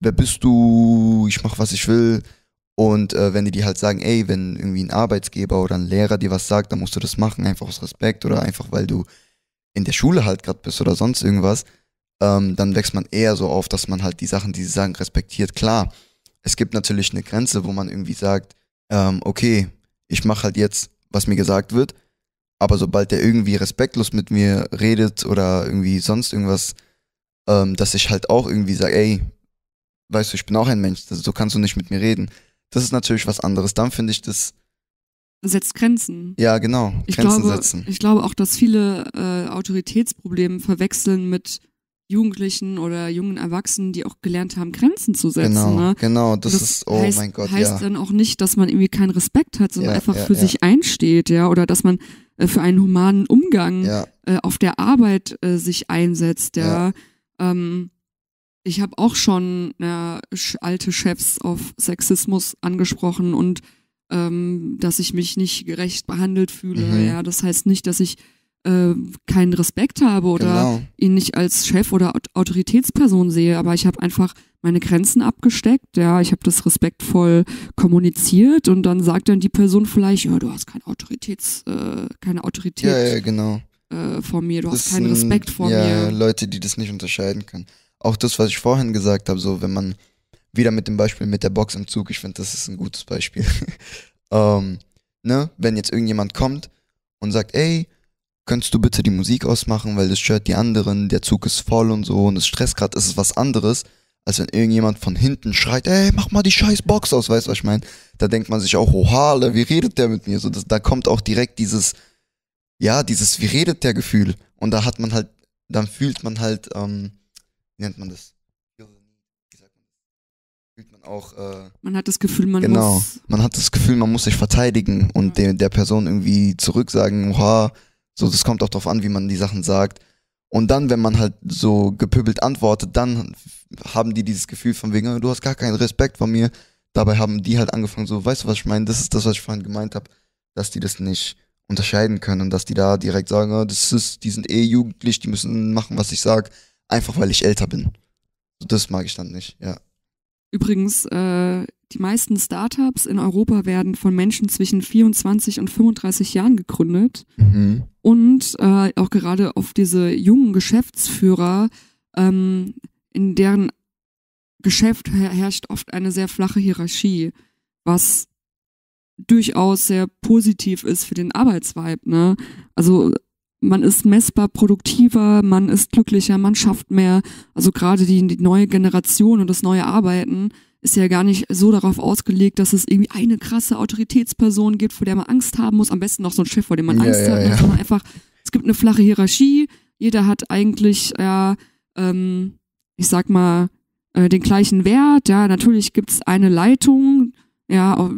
wer bist du, ich mach was ich will. Und äh, wenn die dir halt sagen, ey, wenn irgendwie ein Arbeitsgeber oder ein Lehrer dir was sagt, dann musst du das machen, einfach aus Respekt oder einfach weil du in der Schule halt gerade bist oder sonst irgendwas, ähm, dann wächst man eher so auf, dass man halt die Sachen, die sie sagen, respektiert. Klar, es gibt natürlich eine Grenze, wo man irgendwie sagt, ähm, okay, ich mache halt jetzt, was mir gesagt wird, aber sobald der irgendwie respektlos mit mir redet oder irgendwie sonst irgendwas, ähm, dass ich halt auch irgendwie sage, ey, weißt du, ich bin auch ein Mensch, so kannst du nicht mit mir reden. Das ist natürlich was anderes. Dann finde ich das. Setzt Grenzen. Ja, genau. Ich Grenzen glaube, setzen. Ich glaube auch, dass viele äh, Autoritätsprobleme verwechseln mit Jugendlichen oder jungen Erwachsenen, die auch gelernt haben, Grenzen zu setzen. Genau, ne? genau das, das, ist, oh heißt, mein Gott, Das heißt ja. dann auch nicht, dass man irgendwie keinen Respekt hat, sondern ja, einfach ja, für sich einsteht, ja, oder dass man äh, für einen humanen Umgang äh, auf der Arbeit äh, sich einsetzt, ja. Ähm, ich habe auch schon äh, alte Chefs auf Sexismus angesprochen und ähm, dass ich mich nicht gerecht behandelt fühle. Mhm. Ja, das heißt nicht, dass ich äh, keinen Respekt habe oder genau. ihn nicht als Chef oder Autoritätsperson sehe, aber ich habe einfach meine Grenzen abgesteckt, ja, ich habe das respektvoll kommuniziert und dann sagt dann die Person vielleicht, ja, du hast keine Autoritäts, äh, keine Autorität ja, ja, genau. äh, vor mir, du das hast keinen Respekt vor ja, mir. Ja, Leute, die das nicht unterscheiden können. Auch das, was ich vorhin gesagt habe, so wenn man wieder mit dem Beispiel mit der Box im Zug, ich finde, das ist ein gutes Beispiel. ähm, ne, wenn jetzt irgendjemand kommt und sagt, ey, könntest du bitte die Musik ausmachen, weil das stört die anderen, der Zug ist voll und so und das Stressgrad ist es was anderes, als wenn irgendjemand von hinten schreit, ey, mach mal die scheiß Box aus, weißt du, was ich meine? Da denkt man sich auch, oha, wie redet der mit mir? So, das, da kommt auch direkt dieses, ja, dieses, wie redet der Gefühl. Und da hat man halt, dann fühlt man halt, ähm, wie nennt man das? Fühlt man auch, äh, man hat das Gefühl, man genau, muss. Genau, man hat das Gefühl, man muss sich verteidigen und ja. der, der Person irgendwie zurücksagen, oha, so, das kommt auch drauf an, wie man die Sachen sagt. Und dann, wenn man halt so gepöbelt antwortet, dann haben die dieses Gefühl von wegen, du hast gar keinen Respekt vor mir. Dabei haben die halt angefangen, so, weißt du, was ich meine? Das ist das, was ich vorhin gemeint habe, dass die das nicht unterscheiden können und dass die da direkt sagen, oh, das ist, die sind eh jugendlich, die müssen machen, was ich sage, einfach weil ich älter bin. Das mag ich dann nicht, ja. Übrigens, äh, die meisten Startups in Europa werden von Menschen zwischen 24 und 35 Jahren gegründet. Mhm und äh, auch gerade auf diese jungen Geschäftsführer, ähm, in deren Geschäft her herrscht oft eine sehr flache Hierarchie, was durchaus sehr positiv ist für den Arbeitsweib. Ne? Also man ist messbar produktiver, man ist glücklicher, man schafft mehr. Also gerade die, die neue Generation und das neue Arbeiten ist ja gar nicht so darauf ausgelegt, dass es irgendwie eine krasse Autoritätsperson gibt, vor der man Angst haben muss. Am besten noch so ein Chef, vor dem man ja, Angst ja, hat. Ja. Sondern einfach, es gibt eine flache Hierarchie. Jeder hat eigentlich, ja, ähm, ich sag mal, äh, den gleichen Wert. Ja, natürlich gibt es eine Leitung, ja, auf,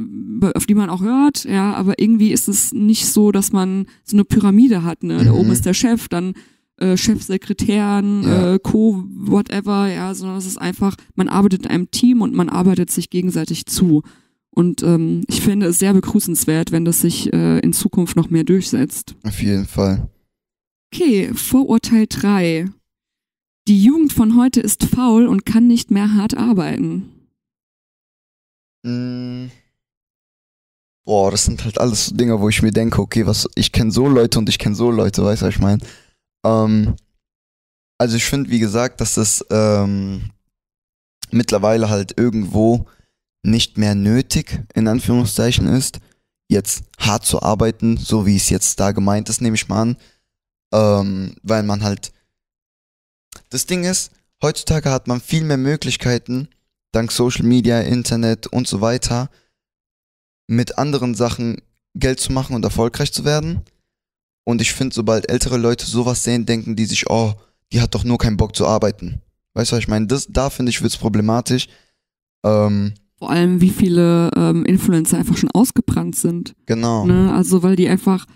auf, die man auch hört. Ja, aber irgendwie ist es nicht so, dass man so eine Pyramide hat. Ne? Mhm. Da oben mhm. ist der Chef, dann äh, Chefsekretären, ja. äh, Co-whatever, ja, sondern es ist einfach, man arbeitet in einem Team und man arbeitet sich gegenseitig zu. Und ähm, ich finde es sehr begrüßenswert, wenn das sich äh, in Zukunft noch mehr durchsetzt. Auf jeden Fall. Okay, Vorurteil 3. Die Jugend von heute ist faul und kann nicht mehr hart arbeiten. Mm. Boah, das sind halt alles so Dinge, wo ich mir denke, okay, was, ich kenne so Leute und ich kenne so Leute, weißt du, was ich meine? Ähm, also ich finde, wie gesagt, dass es ähm, mittlerweile halt irgendwo nicht mehr nötig, in Anführungszeichen, ist, jetzt hart zu arbeiten, so wie es jetzt da gemeint ist, nehme ich mal an. Ähm, weil man halt... Das Ding ist, heutzutage hat man viel mehr Möglichkeiten, dank Social Media, Internet und so weiter, mit anderen Sachen Geld zu machen und erfolgreich zu werden. Und ich finde, sobald ältere Leute sowas sehen, denken die sich, oh, die hat doch nur keinen Bock zu arbeiten. Weißt du, was ich meine? da finde ich, wird es problematisch. Ähm, Vor allem, wie viele ähm, Influencer einfach schon ausgebrannt sind. Genau. Ne? Also, weil die einfach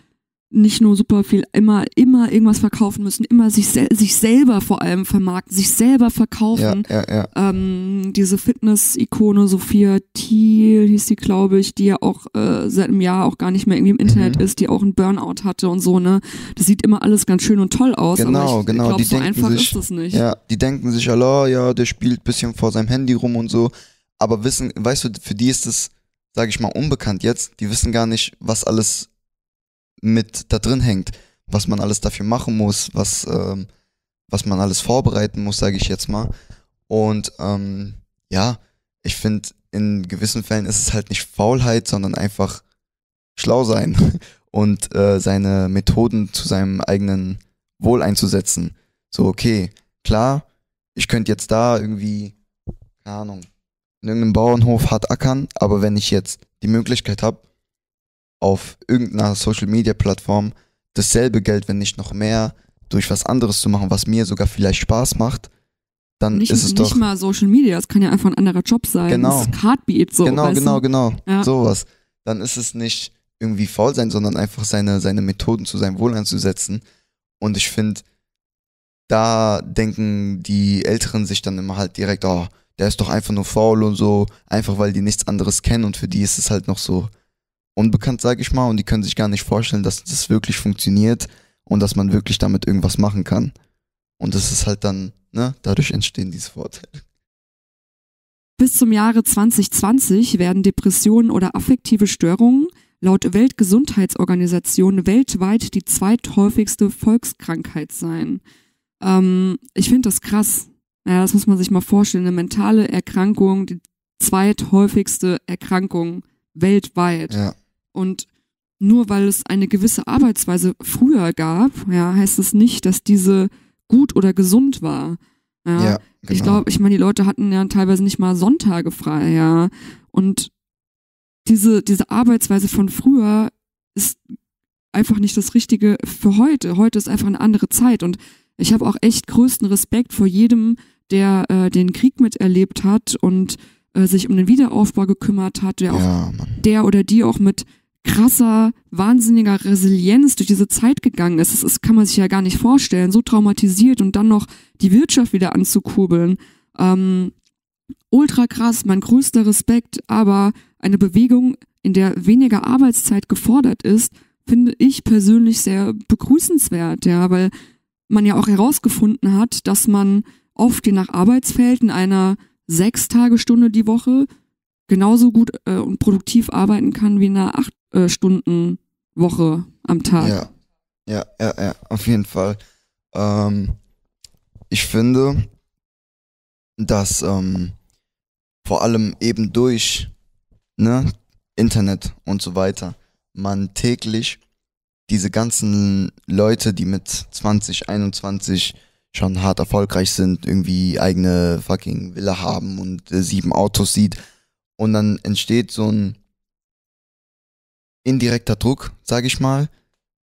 nicht nur super viel immer, immer irgendwas verkaufen müssen, immer sich, sel sich selber vor allem vermarkten, sich selber verkaufen. Ja, ja, ja. Ähm, diese Fitness-Ikone Sophia Thiel hieß sie, glaube ich, die ja auch äh, seit einem Jahr auch gar nicht mehr irgendwie im Internet mhm. ist, die auch einen Burnout hatte und so, ne? Das sieht immer alles ganz schön und toll aus. Genau, ich, genau. Glaub, die so einfach sich, ist das nicht. Ja, die denken sich, Allah, ja, der spielt ein bisschen vor seinem Handy rum und so. Aber wissen, weißt du, für die ist das, sage ich mal, unbekannt jetzt. Die wissen gar nicht, was alles mit da drin hängt, was man alles dafür machen muss, was, ähm, was man alles vorbereiten muss, sage ich jetzt mal. Und ähm, ja, ich finde, in gewissen Fällen ist es halt nicht Faulheit, sondern einfach schlau sein und äh, seine Methoden zu seinem eigenen Wohl einzusetzen. So, okay, klar, ich könnte jetzt da irgendwie, keine Ahnung, in irgendeinem Bauernhof hart ackern, aber wenn ich jetzt die Möglichkeit habe, auf irgendeiner Social-Media-Plattform dasselbe Geld, wenn nicht noch mehr, durch was anderes zu machen, was mir sogar vielleicht Spaß macht, dann nicht, ist es nicht doch... Nicht mal Social Media, es kann ja einfach ein anderer Job sein. Genau. Das Cardbeat, so. Genau, genau, du? genau. Ja. Sowas. Dann ist es nicht irgendwie faul sein, sondern einfach seine, seine Methoden zu seinem Wohl einzusetzen. Und ich finde, da denken die Älteren sich dann immer halt direkt, oh, der ist doch einfach nur faul und so, einfach weil die nichts anderes kennen und für die ist es halt noch so unbekannt, sage ich mal, und die können sich gar nicht vorstellen, dass das wirklich funktioniert und dass man wirklich damit irgendwas machen kann. Und das ist halt dann, ne, dadurch entstehen diese Vorteile. Bis zum Jahre 2020 werden Depressionen oder affektive Störungen laut Weltgesundheitsorganisation weltweit die zweithäufigste Volkskrankheit sein. Ähm, ich finde das krass. Naja, das muss man sich mal vorstellen. Eine mentale Erkrankung, die zweithäufigste Erkrankung weltweit. Ja. Und nur weil es eine gewisse Arbeitsweise früher gab, ja, heißt es nicht, dass diese gut oder gesund war. Ja, ja genau. ich glaube, ich meine, die Leute hatten ja teilweise nicht mal Sonntage frei, ja. Und diese, diese Arbeitsweise von früher ist einfach nicht das Richtige für heute. Heute ist einfach eine andere Zeit und ich habe auch echt größten Respekt vor jedem, der äh, den Krieg miterlebt hat und äh, sich um den Wiederaufbau gekümmert hat, der ja, auch Mann. der oder die auch mit krasser, wahnsinniger Resilienz durch diese Zeit gegangen ist. Das, das kann man sich ja gar nicht vorstellen. So traumatisiert und dann noch die Wirtschaft wieder anzukurbeln. Ähm, ultra krass, mein größter Respekt, aber eine Bewegung, in der weniger Arbeitszeit gefordert ist, finde ich persönlich sehr begrüßenswert, ja, weil man ja auch herausgefunden hat, dass man oft je nach Arbeitsfeld in einer sechs Tage Stunde die Woche genauso gut äh, und produktiv arbeiten kann wie in einer acht äh, Stunden, Woche am Tag. Ja, ja, ja, ja auf jeden Fall. Ähm, ich finde, dass ähm, vor allem eben durch ne, Internet und so weiter man täglich diese ganzen Leute, die mit 20, 21 schon hart erfolgreich sind, irgendwie eigene fucking Villa haben und äh, sieben Autos sieht. Und dann entsteht so ein indirekter Druck, sage ich mal,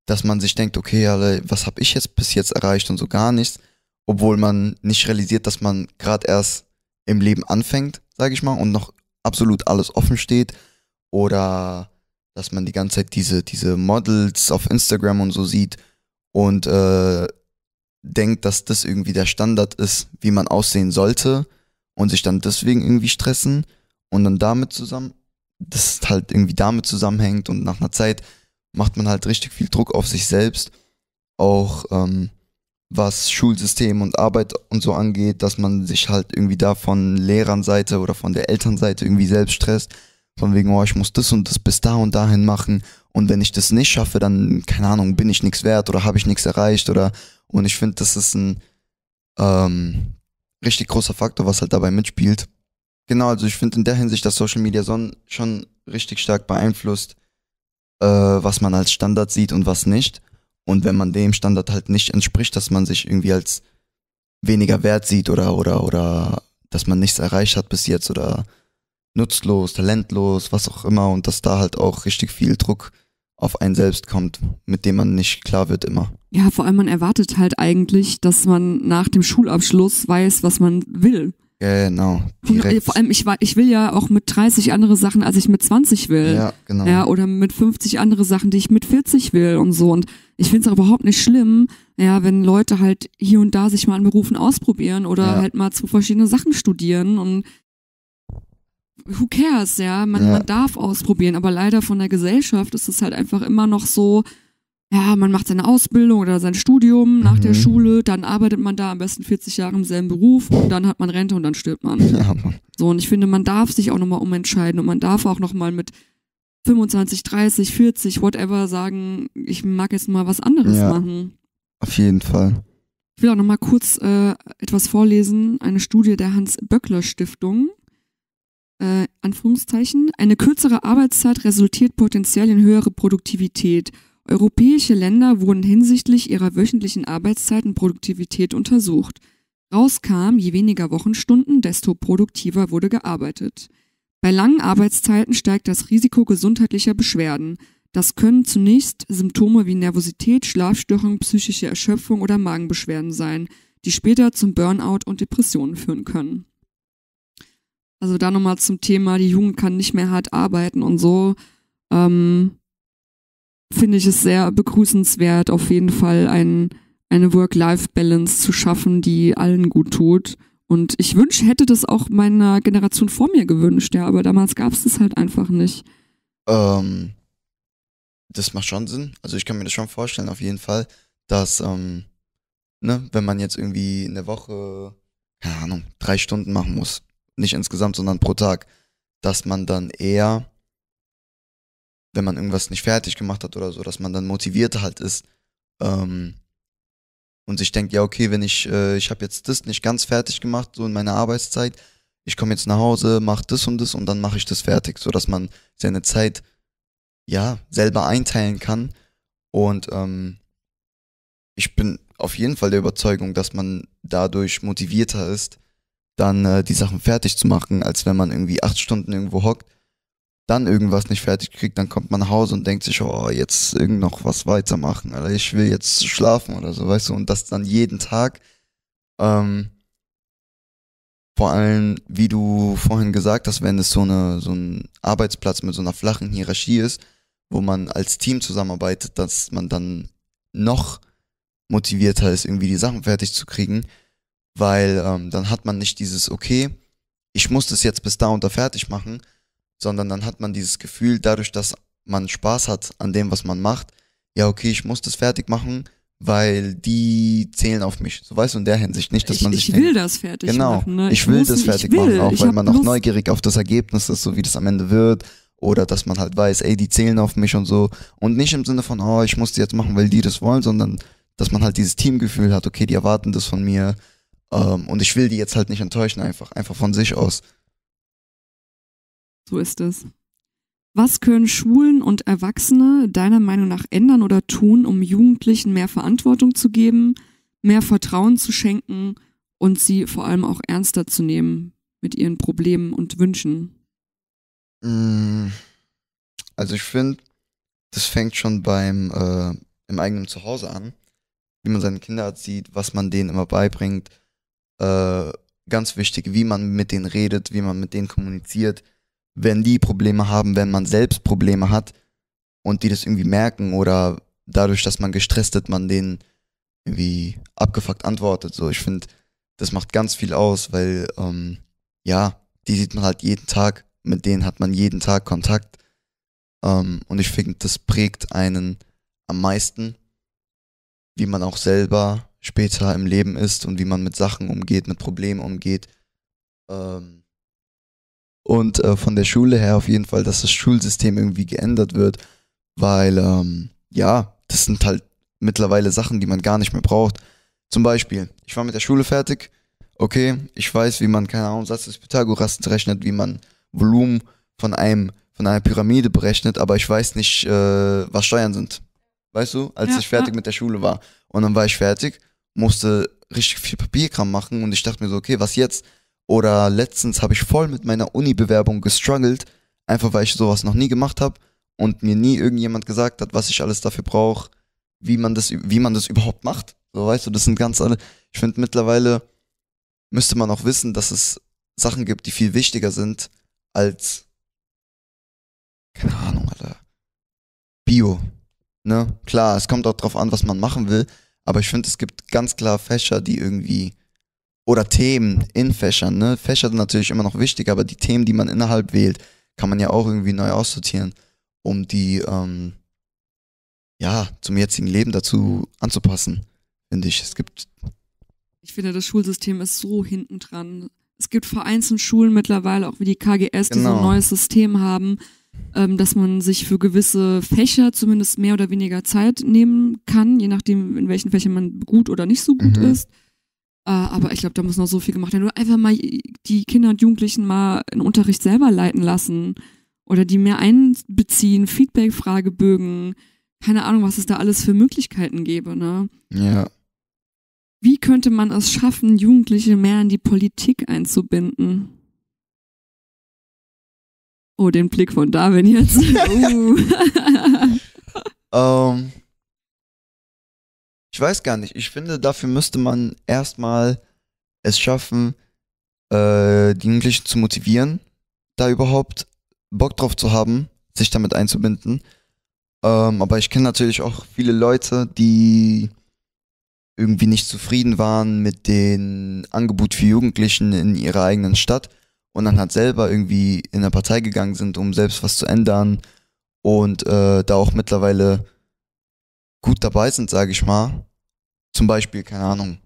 dass man sich denkt, okay, alle, was habe ich jetzt bis jetzt erreicht und so gar nichts, obwohl man nicht realisiert, dass man gerade erst im Leben anfängt, sage ich mal, und noch absolut alles offen steht oder dass man die ganze Zeit diese, diese Models auf Instagram und so sieht und äh, denkt, dass das irgendwie der Standard ist, wie man aussehen sollte und sich dann deswegen irgendwie stressen und dann damit zusammen das halt irgendwie damit zusammenhängt und nach einer Zeit macht man halt richtig viel Druck auf sich selbst, auch ähm, was Schulsystem und Arbeit und so angeht, dass man sich halt irgendwie da von Lehrernseite oder von der Elternseite irgendwie selbst stresst, von wegen, oh, ich muss das und das bis da und dahin machen und wenn ich das nicht schaffe, dann, keine Ahnung, bin ich nichts wert oder habe ich nichts erreicht oder und ich finde, das ist ein ähm, richtig großer Faktor, was halt dabei mitspielt Genau, also ich finde in der Hinsicht, dass Social Media son, schon richtig stark beeinflusst, äh, was man als Standard sieht und was nicht. Und wenn man dem Standard halt nicht entspricht, dass man sich irgendwie als weniger wert sieht oder, oder, oder dass man nichts erreicht hat bis jetzt oder nutzlos, talentlos, was auch immer und dass da halt auch richtig viel Druck auf einen selbst kommt, mit dem man nicht klar wird immer. Ja, vor allem man erwartet halt eigentlich, dass man nach dem Schulabschluss weiß, was man will. Genau. Direkt. Vor allem, ich, ich will ja auch mit 30 andere Sachen, als ich mit 20 will. Ja, genau. Ja, oder mit 50 andere Sachen, die ich mit 40 will und so. Und ich finde es auch überhaupt nicht schlimm, ja, wenn Leute halt hier und da sich mal an Berufen ausprobieren oder ja. halt mal zu verschiedenen Sachen studieren und who cares, ja? Man, ja. man darf ausprobieren, aber leider von der Gesellschaft ist es halt einfach immer noch so, ja, man macht seine Ausbildung oder sein Studium nach mhm. der Schule, dann arbeitet man da am besten 40 Jahre im selben Beruf und dann hat man Rente und dann stirbt man. Ja, Mann. So, und ich finde, man darf sich auch nochmal umentscheiden und man darf auch nochmal mit 25, 30, 40, whatever sagen, ich mag jetzt mal was anderes ja, machen. Auf jeden Fall. Ich will auch nochmal kurz äh, etwas vorlesen. Eine Studie der Hans-Böckler-Stiftung. Äh, Anführungszeichen. Eine kürzere Arbeitszeit resultiert potenziell in höhere Produktivität Europäische Länder wurden hinsichtlich ihrer wöchentlichen Arbeitszeit und Produktivität untersucht. Raus kam, je weniger Wochenstunden, desto produktiver wurde gearbeitet. Bei langen Arbeitszeiten steigt das Risiko gesundheitlicher Beschwerden. Das können zunächst Symptome wie Nervosität, Schlafstörungen, psychische Erschöpfung oder Magenbeschwerden sein, die später zum Burnout und Depressionen führen können. Also da nochmal zum Thema, die Jugend kann nicht mehr hart arbeiten und so. Ähm, finde ich es sehr begrüßenswert, auf jeden Fall ein, eine Work-Life-Balance zu schaffen, die allen gut tut. Und ich wünsche, hätte das auch meiner Generation vor mir gewünscht, ja, aber damals gab es das halt einfach nicht. Ähm, das macht schon Sinn. Also ich kann mir das schon vorstellen, auf jeden Fall, dass, ähm, ne, wenn man jetzt irgendwie in der Woche, keine Ahnung, drei Stunden machen muss, nicht insgesamt, sondern pro Tag, dass man dann eher wenn man irgendwas nicht fertig gemacht hat oder so, dass man dann motiviert halt ist ähm, und sich denkt, ja, okay, wenn ich, äh, ich habe jetzt das nicht ganz fertig gemacht, so in meiner Arbeitszeit, ich komme jetzt nach Hause, mache das und das und dann mache ich das fertig, so dass man seine Zeit ja selber einteilen kann und ähm, ich bin auf jeden Fall der Überzeugung, dass man dadurch motivierter ist, dann äh, die Sachen fertig zu machen, als wenn man irgendwie acht Stunden irgendwo hockt dann irgendwas nicht fertig kriegt, dann kommt man nach Hause und denkt sich, oh, jetzt irgend noch was weitermachen, oder ich will jetzt schlafen oder so, weißt du, und das dann jeden Tag. Ähm, vor allem, wie du vorhin gesagt hast, wenn es so, eine, so ein Arbeitsplatz mit so einer flachen Hierarchie ist, wo man als Team zusammenarbeitet, dass man dann noch motivierter ist, irgendwie die Sachen fertig zu kriegen, weil ähm, dann hat man nicht dieses, okay, ich muss das jetzt bis da unter fertig machen, sondern dann hat man dieses Gefühl dadurch, dass man Spaß hat an dem, was man macht. Ja, okay, ich muss das fertig machen, weil die zählen auf mich. So weißt du in der Hinsicht nicht, dass ich, man sich. Ich will denkt, das fertig genau, machen. Genau. Ne? Ich, ich, will muss, das fertig will, machen, auch weil man auch Lust. neugierig auf das Ergebnis ist, so wie das am Ende wird. Oder dass man halt weiß, ey, die zählen auf mich und so. Und nicht im Sinne von, oh, ich muss das jetzt machen, weil die das wollen, sondern dass man halt dieses Teamgefühl hat, okay, die erwarten das von mir. Ähm, und ich will die jetzt halt nicht enttäuschen, einfach, einfach von sich aus. So ist es. Was können Schulen und Erwachsene deiner Meinung nach ändern oder tun, um Jugendlichen mehr Verantwortung zu geben, mehr Vertrauen zu schenken und sie vor allem auch ernster zu nehmen mit ihren Problemen und Wünschen? Mm, also ich finde, das fängt schon beim äh, im eigenen Zuhause an, wie man seine Kinder sieht, was man denen immer beibringt. Äh, ganz wichtig, wie man mit denen redet, wie man mit denen kommuniziert wenn die Probleme haben, wenn man selbst Probleme hat und die das irgendwie merken oder dadurch, dass man gestresst hat, man denen irgendwie abgefuckt antwortet. So, ich finde, das macht ganz viel aus, weil ähm, ja, die sieht man halt jeden Tag, mit denen hat man jeden Tag Kontakt ähm, und ich finde, das prägt einen am meisten, wie man auch selber später im Leben ist und wie man mit Sachen umgeht, mit Problemen umgeht. Ähm, und äh, von der Schule her auf jeden Fall, dass das Schulsystem irgendwie geändert wird, weil ähm, ja, das sind halt mittlerweile Sachen, die man gar nicht mehr braucht. Zum Beispiel, ich war mit der Schule fertig, okay, ich weiß, wie man, keine Ahnung, Satz des Pythagoras rechnet, wie man Volumen von einem, von einer Pyramide berechnet, aber ich weiß nicht, äh, was Steuern sind. Weißt du, als ja, ich fertig ja. mit der Schule war. Und dann war ich fertig, musste richtig viel Papierkram machen und ich dachte mir so, okay, was jetzt? Oder letztens habe ich voll mit meiner Uni-Bewerbung gestruggelt, einfach weil ich sowas noch nie gemacht habe und mir nie irgendjemand gesagt hat, was ich alles dafür brauche, wie man das, wie man das überhaupt macht. So weißt du, das sind ganz alle. Ich finde mittlerweile müsste man auch wissen, dass es Sachen gibt, die viel wichtiger sind als keine Ahnung, Alter. Bio. Ne? Klar, es kommt auch drauf an, was man machen will, aber ich finde, es gibt ganz klar Fächer, die irgendwie oder Themen in Fächern. Ne? Fächer sind natürlich immer noch wichtig, aber die Themen, die man innerhalb wählt, kann man ja auch irgendwie neu aussortieren, um die ähm, ja zum jetzigen Leben dazu anzupassen, finde ich. Es gibt. Ich finde, das Schulsystem ist so hinten dran. Es gibt vereinzelt Schulen mittlerweile, auch wie die KGS, die so ein genau. neues System haben, ähm, dass man sich für gewisse Fächer zumindest mehr oder weniger Zeit nehmen kann, je nachdem, in welchen Fächern man gut oder nicht so gut mhm. ist äh, aber ich glaube, da muss noch so viel gemacht werden. Oder einfach mal die Kinder und Jugendlichen mal in Unterricht selber leiten lassen. Oder die mehr einbeziehen, Feedback-Fragebögen. Keine Ahnung, was es da alles für Möglichkeiten gäbe, ne? Ja. Wie könnte man es schaffen, Jugendliche mehr in die Politik einzubinden? Oh, den Blick von Darwin jetzt. uh. um, ähm, ich weiß gar nicht. Ich finde, dafür müsste man erstmal es schaffen, äh, die Jugendlichen zu motivieren, da überhaupt Bock drauf zu haben, sich damit einzubinden. Ähm, aber ich kenne natürlich auch viele Leute, die irgendwie nicht zufrieden waren mit dem Angebot für Jugendlichen in ihrer eigenen Stadt und dann halt selber irgendwie in der Partei gegangen sind, um selbst was zu ändern und äh, da auch mittlerweile gut dabei sind, sage ich mal. Zum Beispiel, keine Ahnung,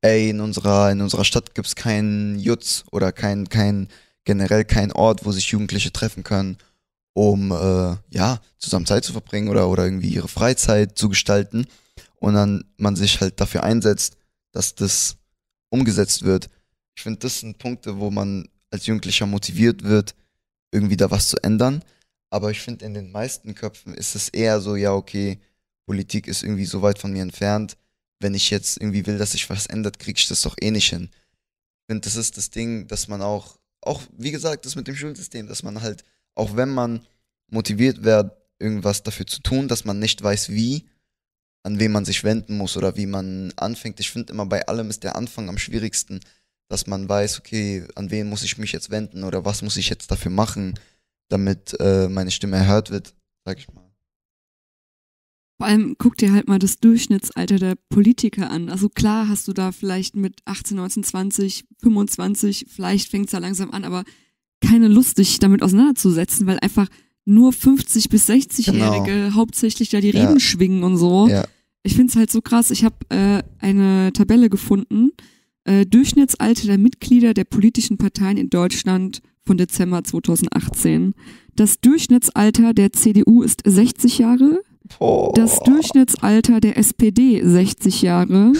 ey, in unserer, in unserer Stadt gibt's keinen Jutz oder kein, kein, generell keinen Ort, wo sich Jugendliche treffen können, um äh, ja, zusammen Zeit zu verbringen oder, oder irgendwie ihre Freizeit zu gestalten. Und dann man sich halt dafür einsetzt, dass das umgesetzt wird. Ich finde, das sind Punkte, wo man als Jugendlicher motiviert wird, irgendwie da was zu ändern. Aber ich finde, in den meisten Köpfen ist es eher so, ja, okay, Politik ist irgendwie so weit von mir entfernt. Wenn ich jetzt irgendwie will, dass sich was ändert, kriege ich das doch eh nicht hin. Ich finde, das ist das Ding, dass man auch, auch wie gesagt, das mit dem Schulsystem, dass man halt, auch wenn man motiviert wird, irgendwas dafür zu tun, dass man nicht weiß, wie, an wen man sich wenden muss oder wie man anfängt. Ich finde immer, bei allem ist der Anfang am schwierigsten, dass man weiß, okay, an wen muss ich mich jetzt wenden oder was muss ich jetzt dafür machen damit äh, meine Stimme erhört wird, sag ich mal. Vor allem guck dir halt mal das Durchschnittsalter der Politiker an. Also klar hast du da vielleicht mit 18, 19, 20, 25, vielleicht fängt es ja langsam an, aber keine Lust, dich damit auseinanderzusetzen, weil einfach nur 50 bis 60-Jährige genau. hauptsächlich da die Reden ja. schwingen und so. Ja. Ich finde es halt so krass. Ich habe äh, eine Tabelle gefunden. Äh, Durchschnittsalter der Mitglieder der politischen Parteien in Deutschland von Dezember 2018. Das Durchschnittsalter der CDU ist 60 Jahre. Das Durchschnittsalter der SPD 60 Jahre.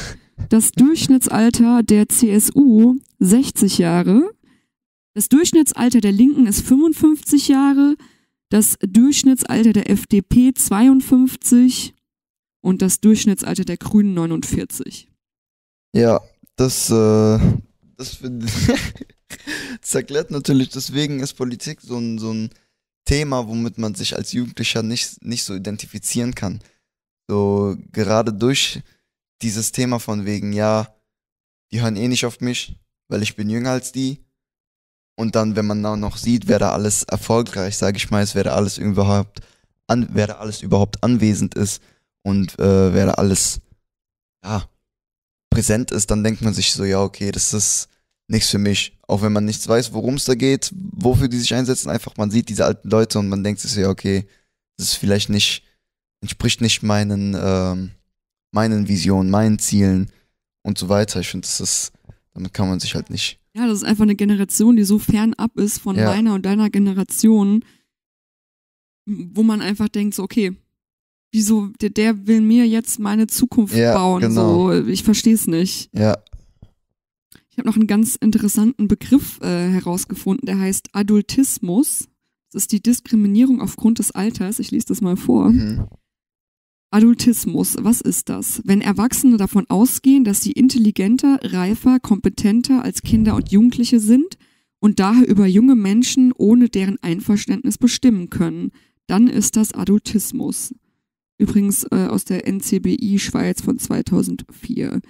Das Durchschnittsalter der CSU 60 Jahre. Das Durchschnittsalter der Linken ist 55 Jahre. Das Durchschnittsalter der FDP 52 und das Durchschnittsalter der Grünen 49. Ja, das, äh, das finde zerklärt natürlich, deswegen ist Politik so ein, so ein Thema, womit man sich als Jugendlicher nicht, nicht so identifizieren kann. So, gerade durch dieses Thema von wegen, ja, die hören eh nicht auf mich, weil ich bin jünger als die. Und dann, wenn man da noch sieht, wer da alles erfolgreich, sage ich mal, ist, wer da alles überhaupt, an, wer da alles überhaupt anwesend ist und äh, wer da alles ja, präsent ist, dann denkt man sich so, ja, okay, das ist nichts für mich. Auch wenn man nichts weiß, worum es da geht, wofür die sich einsetzen, einfach man sieht diese alten Leute und man denkt sich ja, okay, das ist vielleicht nicht, entspricht nicht meinen, ähm, meinen Visionen, meinen Zielen und so weiter. Ich finde, das ist, damit kann man sich halt nicht. Ja, das ist einfach eine Generation, die so fernab ist von ja. meiner und deiner Generation, wo man einfach denkt, so, okay, wieso, der, der will mir jetzt meine Zukunft ja, bauen. Genau. So, ich verstehe es nicht. Ja, habe noch einen ganz interessanten Begriff äh, herausgefunden, der heißt Adultismus. Das ist die Diskriminierung aufgrund des Alters. Ich lese das mal vor. Mhm. Adultismus, was ist das? Wenn Erwachsene davon ausgehen, dass sie intelligenter, reifer, kompetenter als Kinder und Jugendliche sind und daher über junge Menschen ohne deren Einverständnis bestimmen können, dann ist das Adultismus. Übrigens äh, aus der NCBI Schweiz von 2004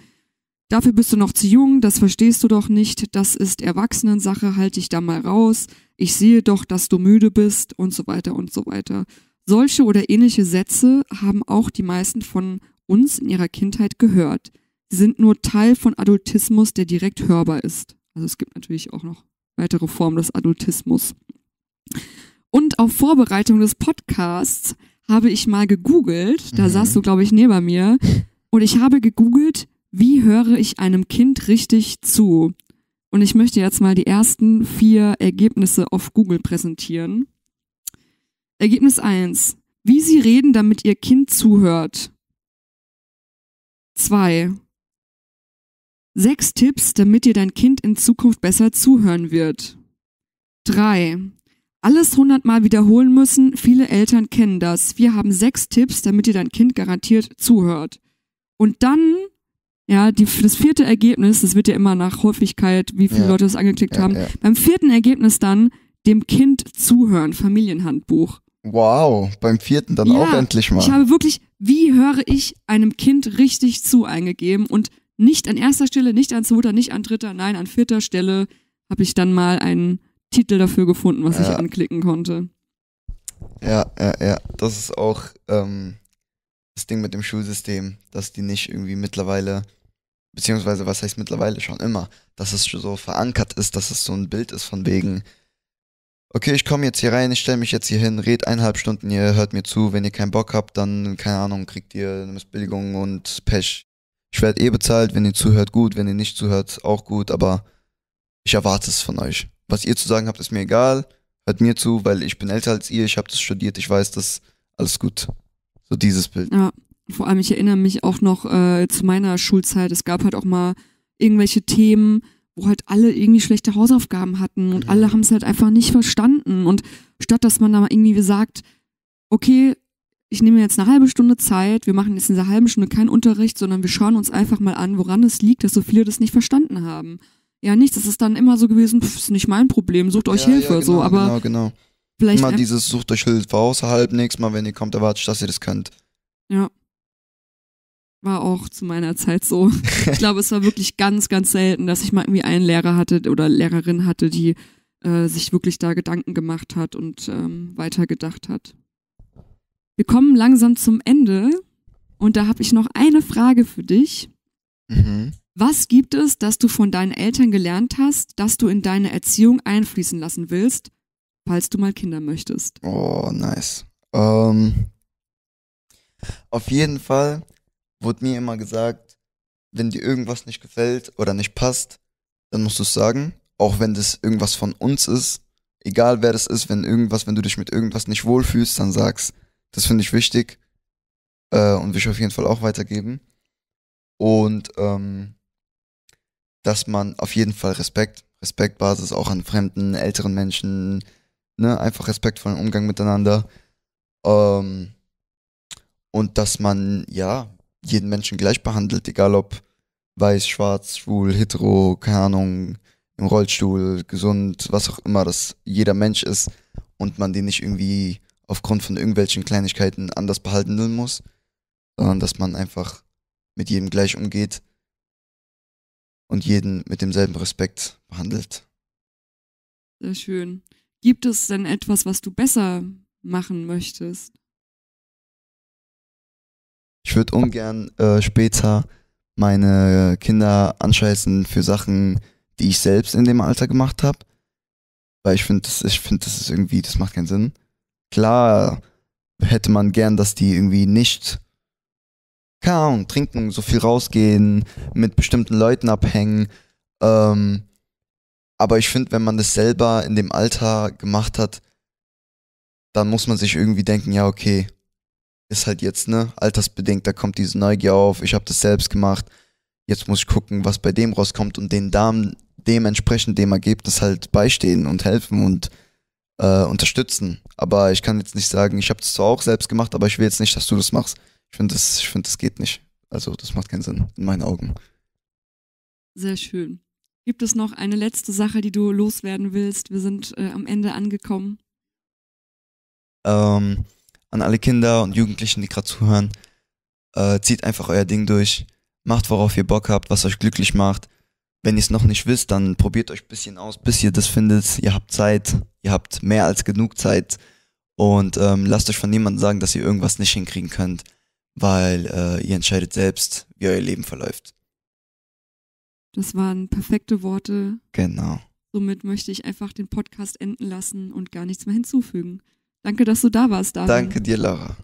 dafür bist du noch zu jung, das verstehst du doch nicht, das ist Erwachsenensache, halt dich da mal raus, ich sehe doch, dass du müde bist und so weiter und so weiter. Solche oder ähnliche Sätze haben auch die meisten von uns in ihrer Kindheit gehört. Sie sind nur Teil von Adultismus, der direkt hörbar ist. Also es gibt natürlich auch noch weitere Formen des Adultismus. Und auf Vorbereitung des Podcasts habe ich mal gegoogelt, da mhm. saß du, glaube ich, neben mir, und ich habe gegoogelt, wie höre ich einem Kind richtig zu? Und ich möchte jetzt mal die ersten vier Ergebnisse auf Google präsentieren. Ergebnis eins: Wie Sie reden, damit Ihr Kind zuhört. Zwei: Sechs Tipps, damit dir dein Kind in Zukunft besser zuhören wird. Drei: Alles hundertmal wiederholen müssen, viele Eltern kennen das. Wir haben sechs Tipps, damit dir dein Kind garantiert zuhört. Und dann ja, die, das vierte Ergebnis, das wird ja immer nach Häufigkeit, wie viele ja. Leute das angeklickt ja, haben. Ja. Beim vierten Ergebnis dann dem Kind zuhören, Familienhandbuch. Wow, beim vierten dann auch endlich mal. Ich habe wirklich, wie höre ich einem Kind richtig zu eingegeben und nicht an erster Stelle, nicht an zweiter, nicht an dritter, nein, an vierter Stelle habe ich dann mal einen Titel dafür gefunden, was ich anklicken konnte. Ja, ja, ja. Das ist auch ähm, das Ding mit dem Schulsystem, dass die nicht irgendwie mittlerweile beziehungsweise was heißt mittlerweile schon immer, dass es so verankert ist, dass es so ein Bild ist von wegen, okay, ich komme jetzt hier rein, ich stelle mich jetzt hier hin, red eineinhalb Stunden, ihr hört mir zu, wenn ihr keinen Bock habt, dann, keine Ahnung, kriegt ihr eine Missbilligung und Pech. Ich werde eh bezahlt, wenn ihr zuhört, gut, wenn ihr nicht zuhört, auch gut, aber ich erwarte es von euch. Was ihr zu sagen habt, ist mir egal, hört mir zu, weil ich bin älter als ihr, ich habe das studiert, ich weiß das, alles gut. So dieses Bild. Ja vor allem, ich erinnere mich auch noch äh, zu meiner Schulzeit, es gab halt auch mal irgendwelche Themen, wo halt alle irgendwie schlechte Hausaufgaben hatten und ja. alle haben es halt einfach nicht verstanden. Und statt dass man da mal irgendwie sagt, okay, ich nehme jetzt eine halbe Stunde Zeit, wir machen jetzt in dieser halben Stunde keinen Unterricht, sondern wir schauen uns einfach mal an, woran es liegt, dass so viele das nicht verstanden haben. Ja, nichts, es ist dann immer so gewesen, pff, ist nicht mein Problem, sucht euch ja, Hilfe, ja, genau, so, aber genau, genau. vielleicht immer dieses sucht euch Hilfe außerhalb, nächstes Mal, wenn ihr kommt, erwartet ich, dass ihr das könnt. Ja war auch zu meiner Zeit so. Ich glaube, es war wirklich ganz, ganz selten, dass ich mal irgendwie einen Lehrer hatte oder Lehrerin hatte, die äh, sich wirklich da Gedanken gemacht hat und ähm, weitergedacht hat. Wir kommen langsam zum Ende und da habe ich noch eine Frage für dich. Mhm. Was gibt es, dass du von deinen Eltern gelernt hast, dass du in deine Erziehung einfließen lassen willst, falls du mal Kinder möchtest? Oh, nice. Ähm, auf jeden Fall wurde mir immer gesagt, wenn dir irgendwas nicht gefällt oder nicht passt, dann musst du es sagen. Auch wenn das irgendwas von uns ist, egal wer das ist, wenn irgendwas, wenn du dich mit irgendwas nicht wohlfühlst, dann sag's. Das finde ich wichtig äh, und will ich auf jeden Fall auch weitergeben. Und ähm, dass man auf jeden Fall Respekt, Respektbasis auch an fremden, älteren Menschen, ne, einfach respektvollen Umgang miteinander. Ähm, und dass man, ja, jeden Menschen gleich behandelt, egal ob weiß, schwarz, schwul, hetero, keine Ahnung, im Rollstuhl, gesund, was auch immer, dass jeder Mensch ist und man den nicht irgendwie aufgrund von irgendwelchen Kleinigkeiten anders behandeln muss, sondern dass man einfach mit jedem gleich umgeht und jeden mit demselben Respekt behandelt. Sehr schön. Gibt es denn etwas, was du besser machen möchtest? Ich würde ungern äh, später meine Kinder anscheißen für Sachen, die ich selbst in dem Alter gemacht habe. Weil ich finde, das, ich finde, das ist irgendwie, das macht keinen Sinn. Klar hätte man gern, dass die irgendwie nicht, keine Ahnung, trinken, so viel rausgehen, mit bestimmten Leuten abhängen. Ähm, aber ich finde, wenn man das selber in dem Alter gemacht hat, dann muss man sich irgendwie denken, ja, okay, ist halt jetzt, ne, altersbedingt, da kommt diese Neugier auf, ich habe das selbst gemacht, jetzt muss ich gucken, was bei dem rauskommt und den Damen dementsprechend dem Ergebnis halt beistehen und helfen und äh, unterstützen. Aber ich kann jetzt nicht sagen, ich habe das zwar auch selbst gemacht, aber ich will jetzt nicht, dass du das machst. Ich finde, das, ich find, das geht nicht. Also das macht keinen Sinn, in meinen Augen. Sehr schön. Gibt es noch eine letzte Sache, die du loswerden willst? Wir sind äh, am Ende angekommen. Ähm, an alle Kinder und Jugendlichen, die gerade zuhören. Äh, zieht einfach euer Ding durch. Macht, worauf ihr Bock habt, was euch glücklich macht. Wenn ihr es noch nicht wisst, dann probiert euch ein bisschen aus, bis ihr das findet. Ihr habt Zeit, ihr habt mehr als genug Zeit. Und ähm, lasst euch von niemandem sagen, dass ihr irgendwas nicht hinkriegen könnt, weil äh, ihr entscheidet selbst, wie euer Leben verläuft. Das waren perfekte Worte. Genau. Somit möchte ich einfach den Podcast enden lassen und gar nichts mehr hinzufügen. Danke, dass du da warst, Daniel. Danke dir, Laura.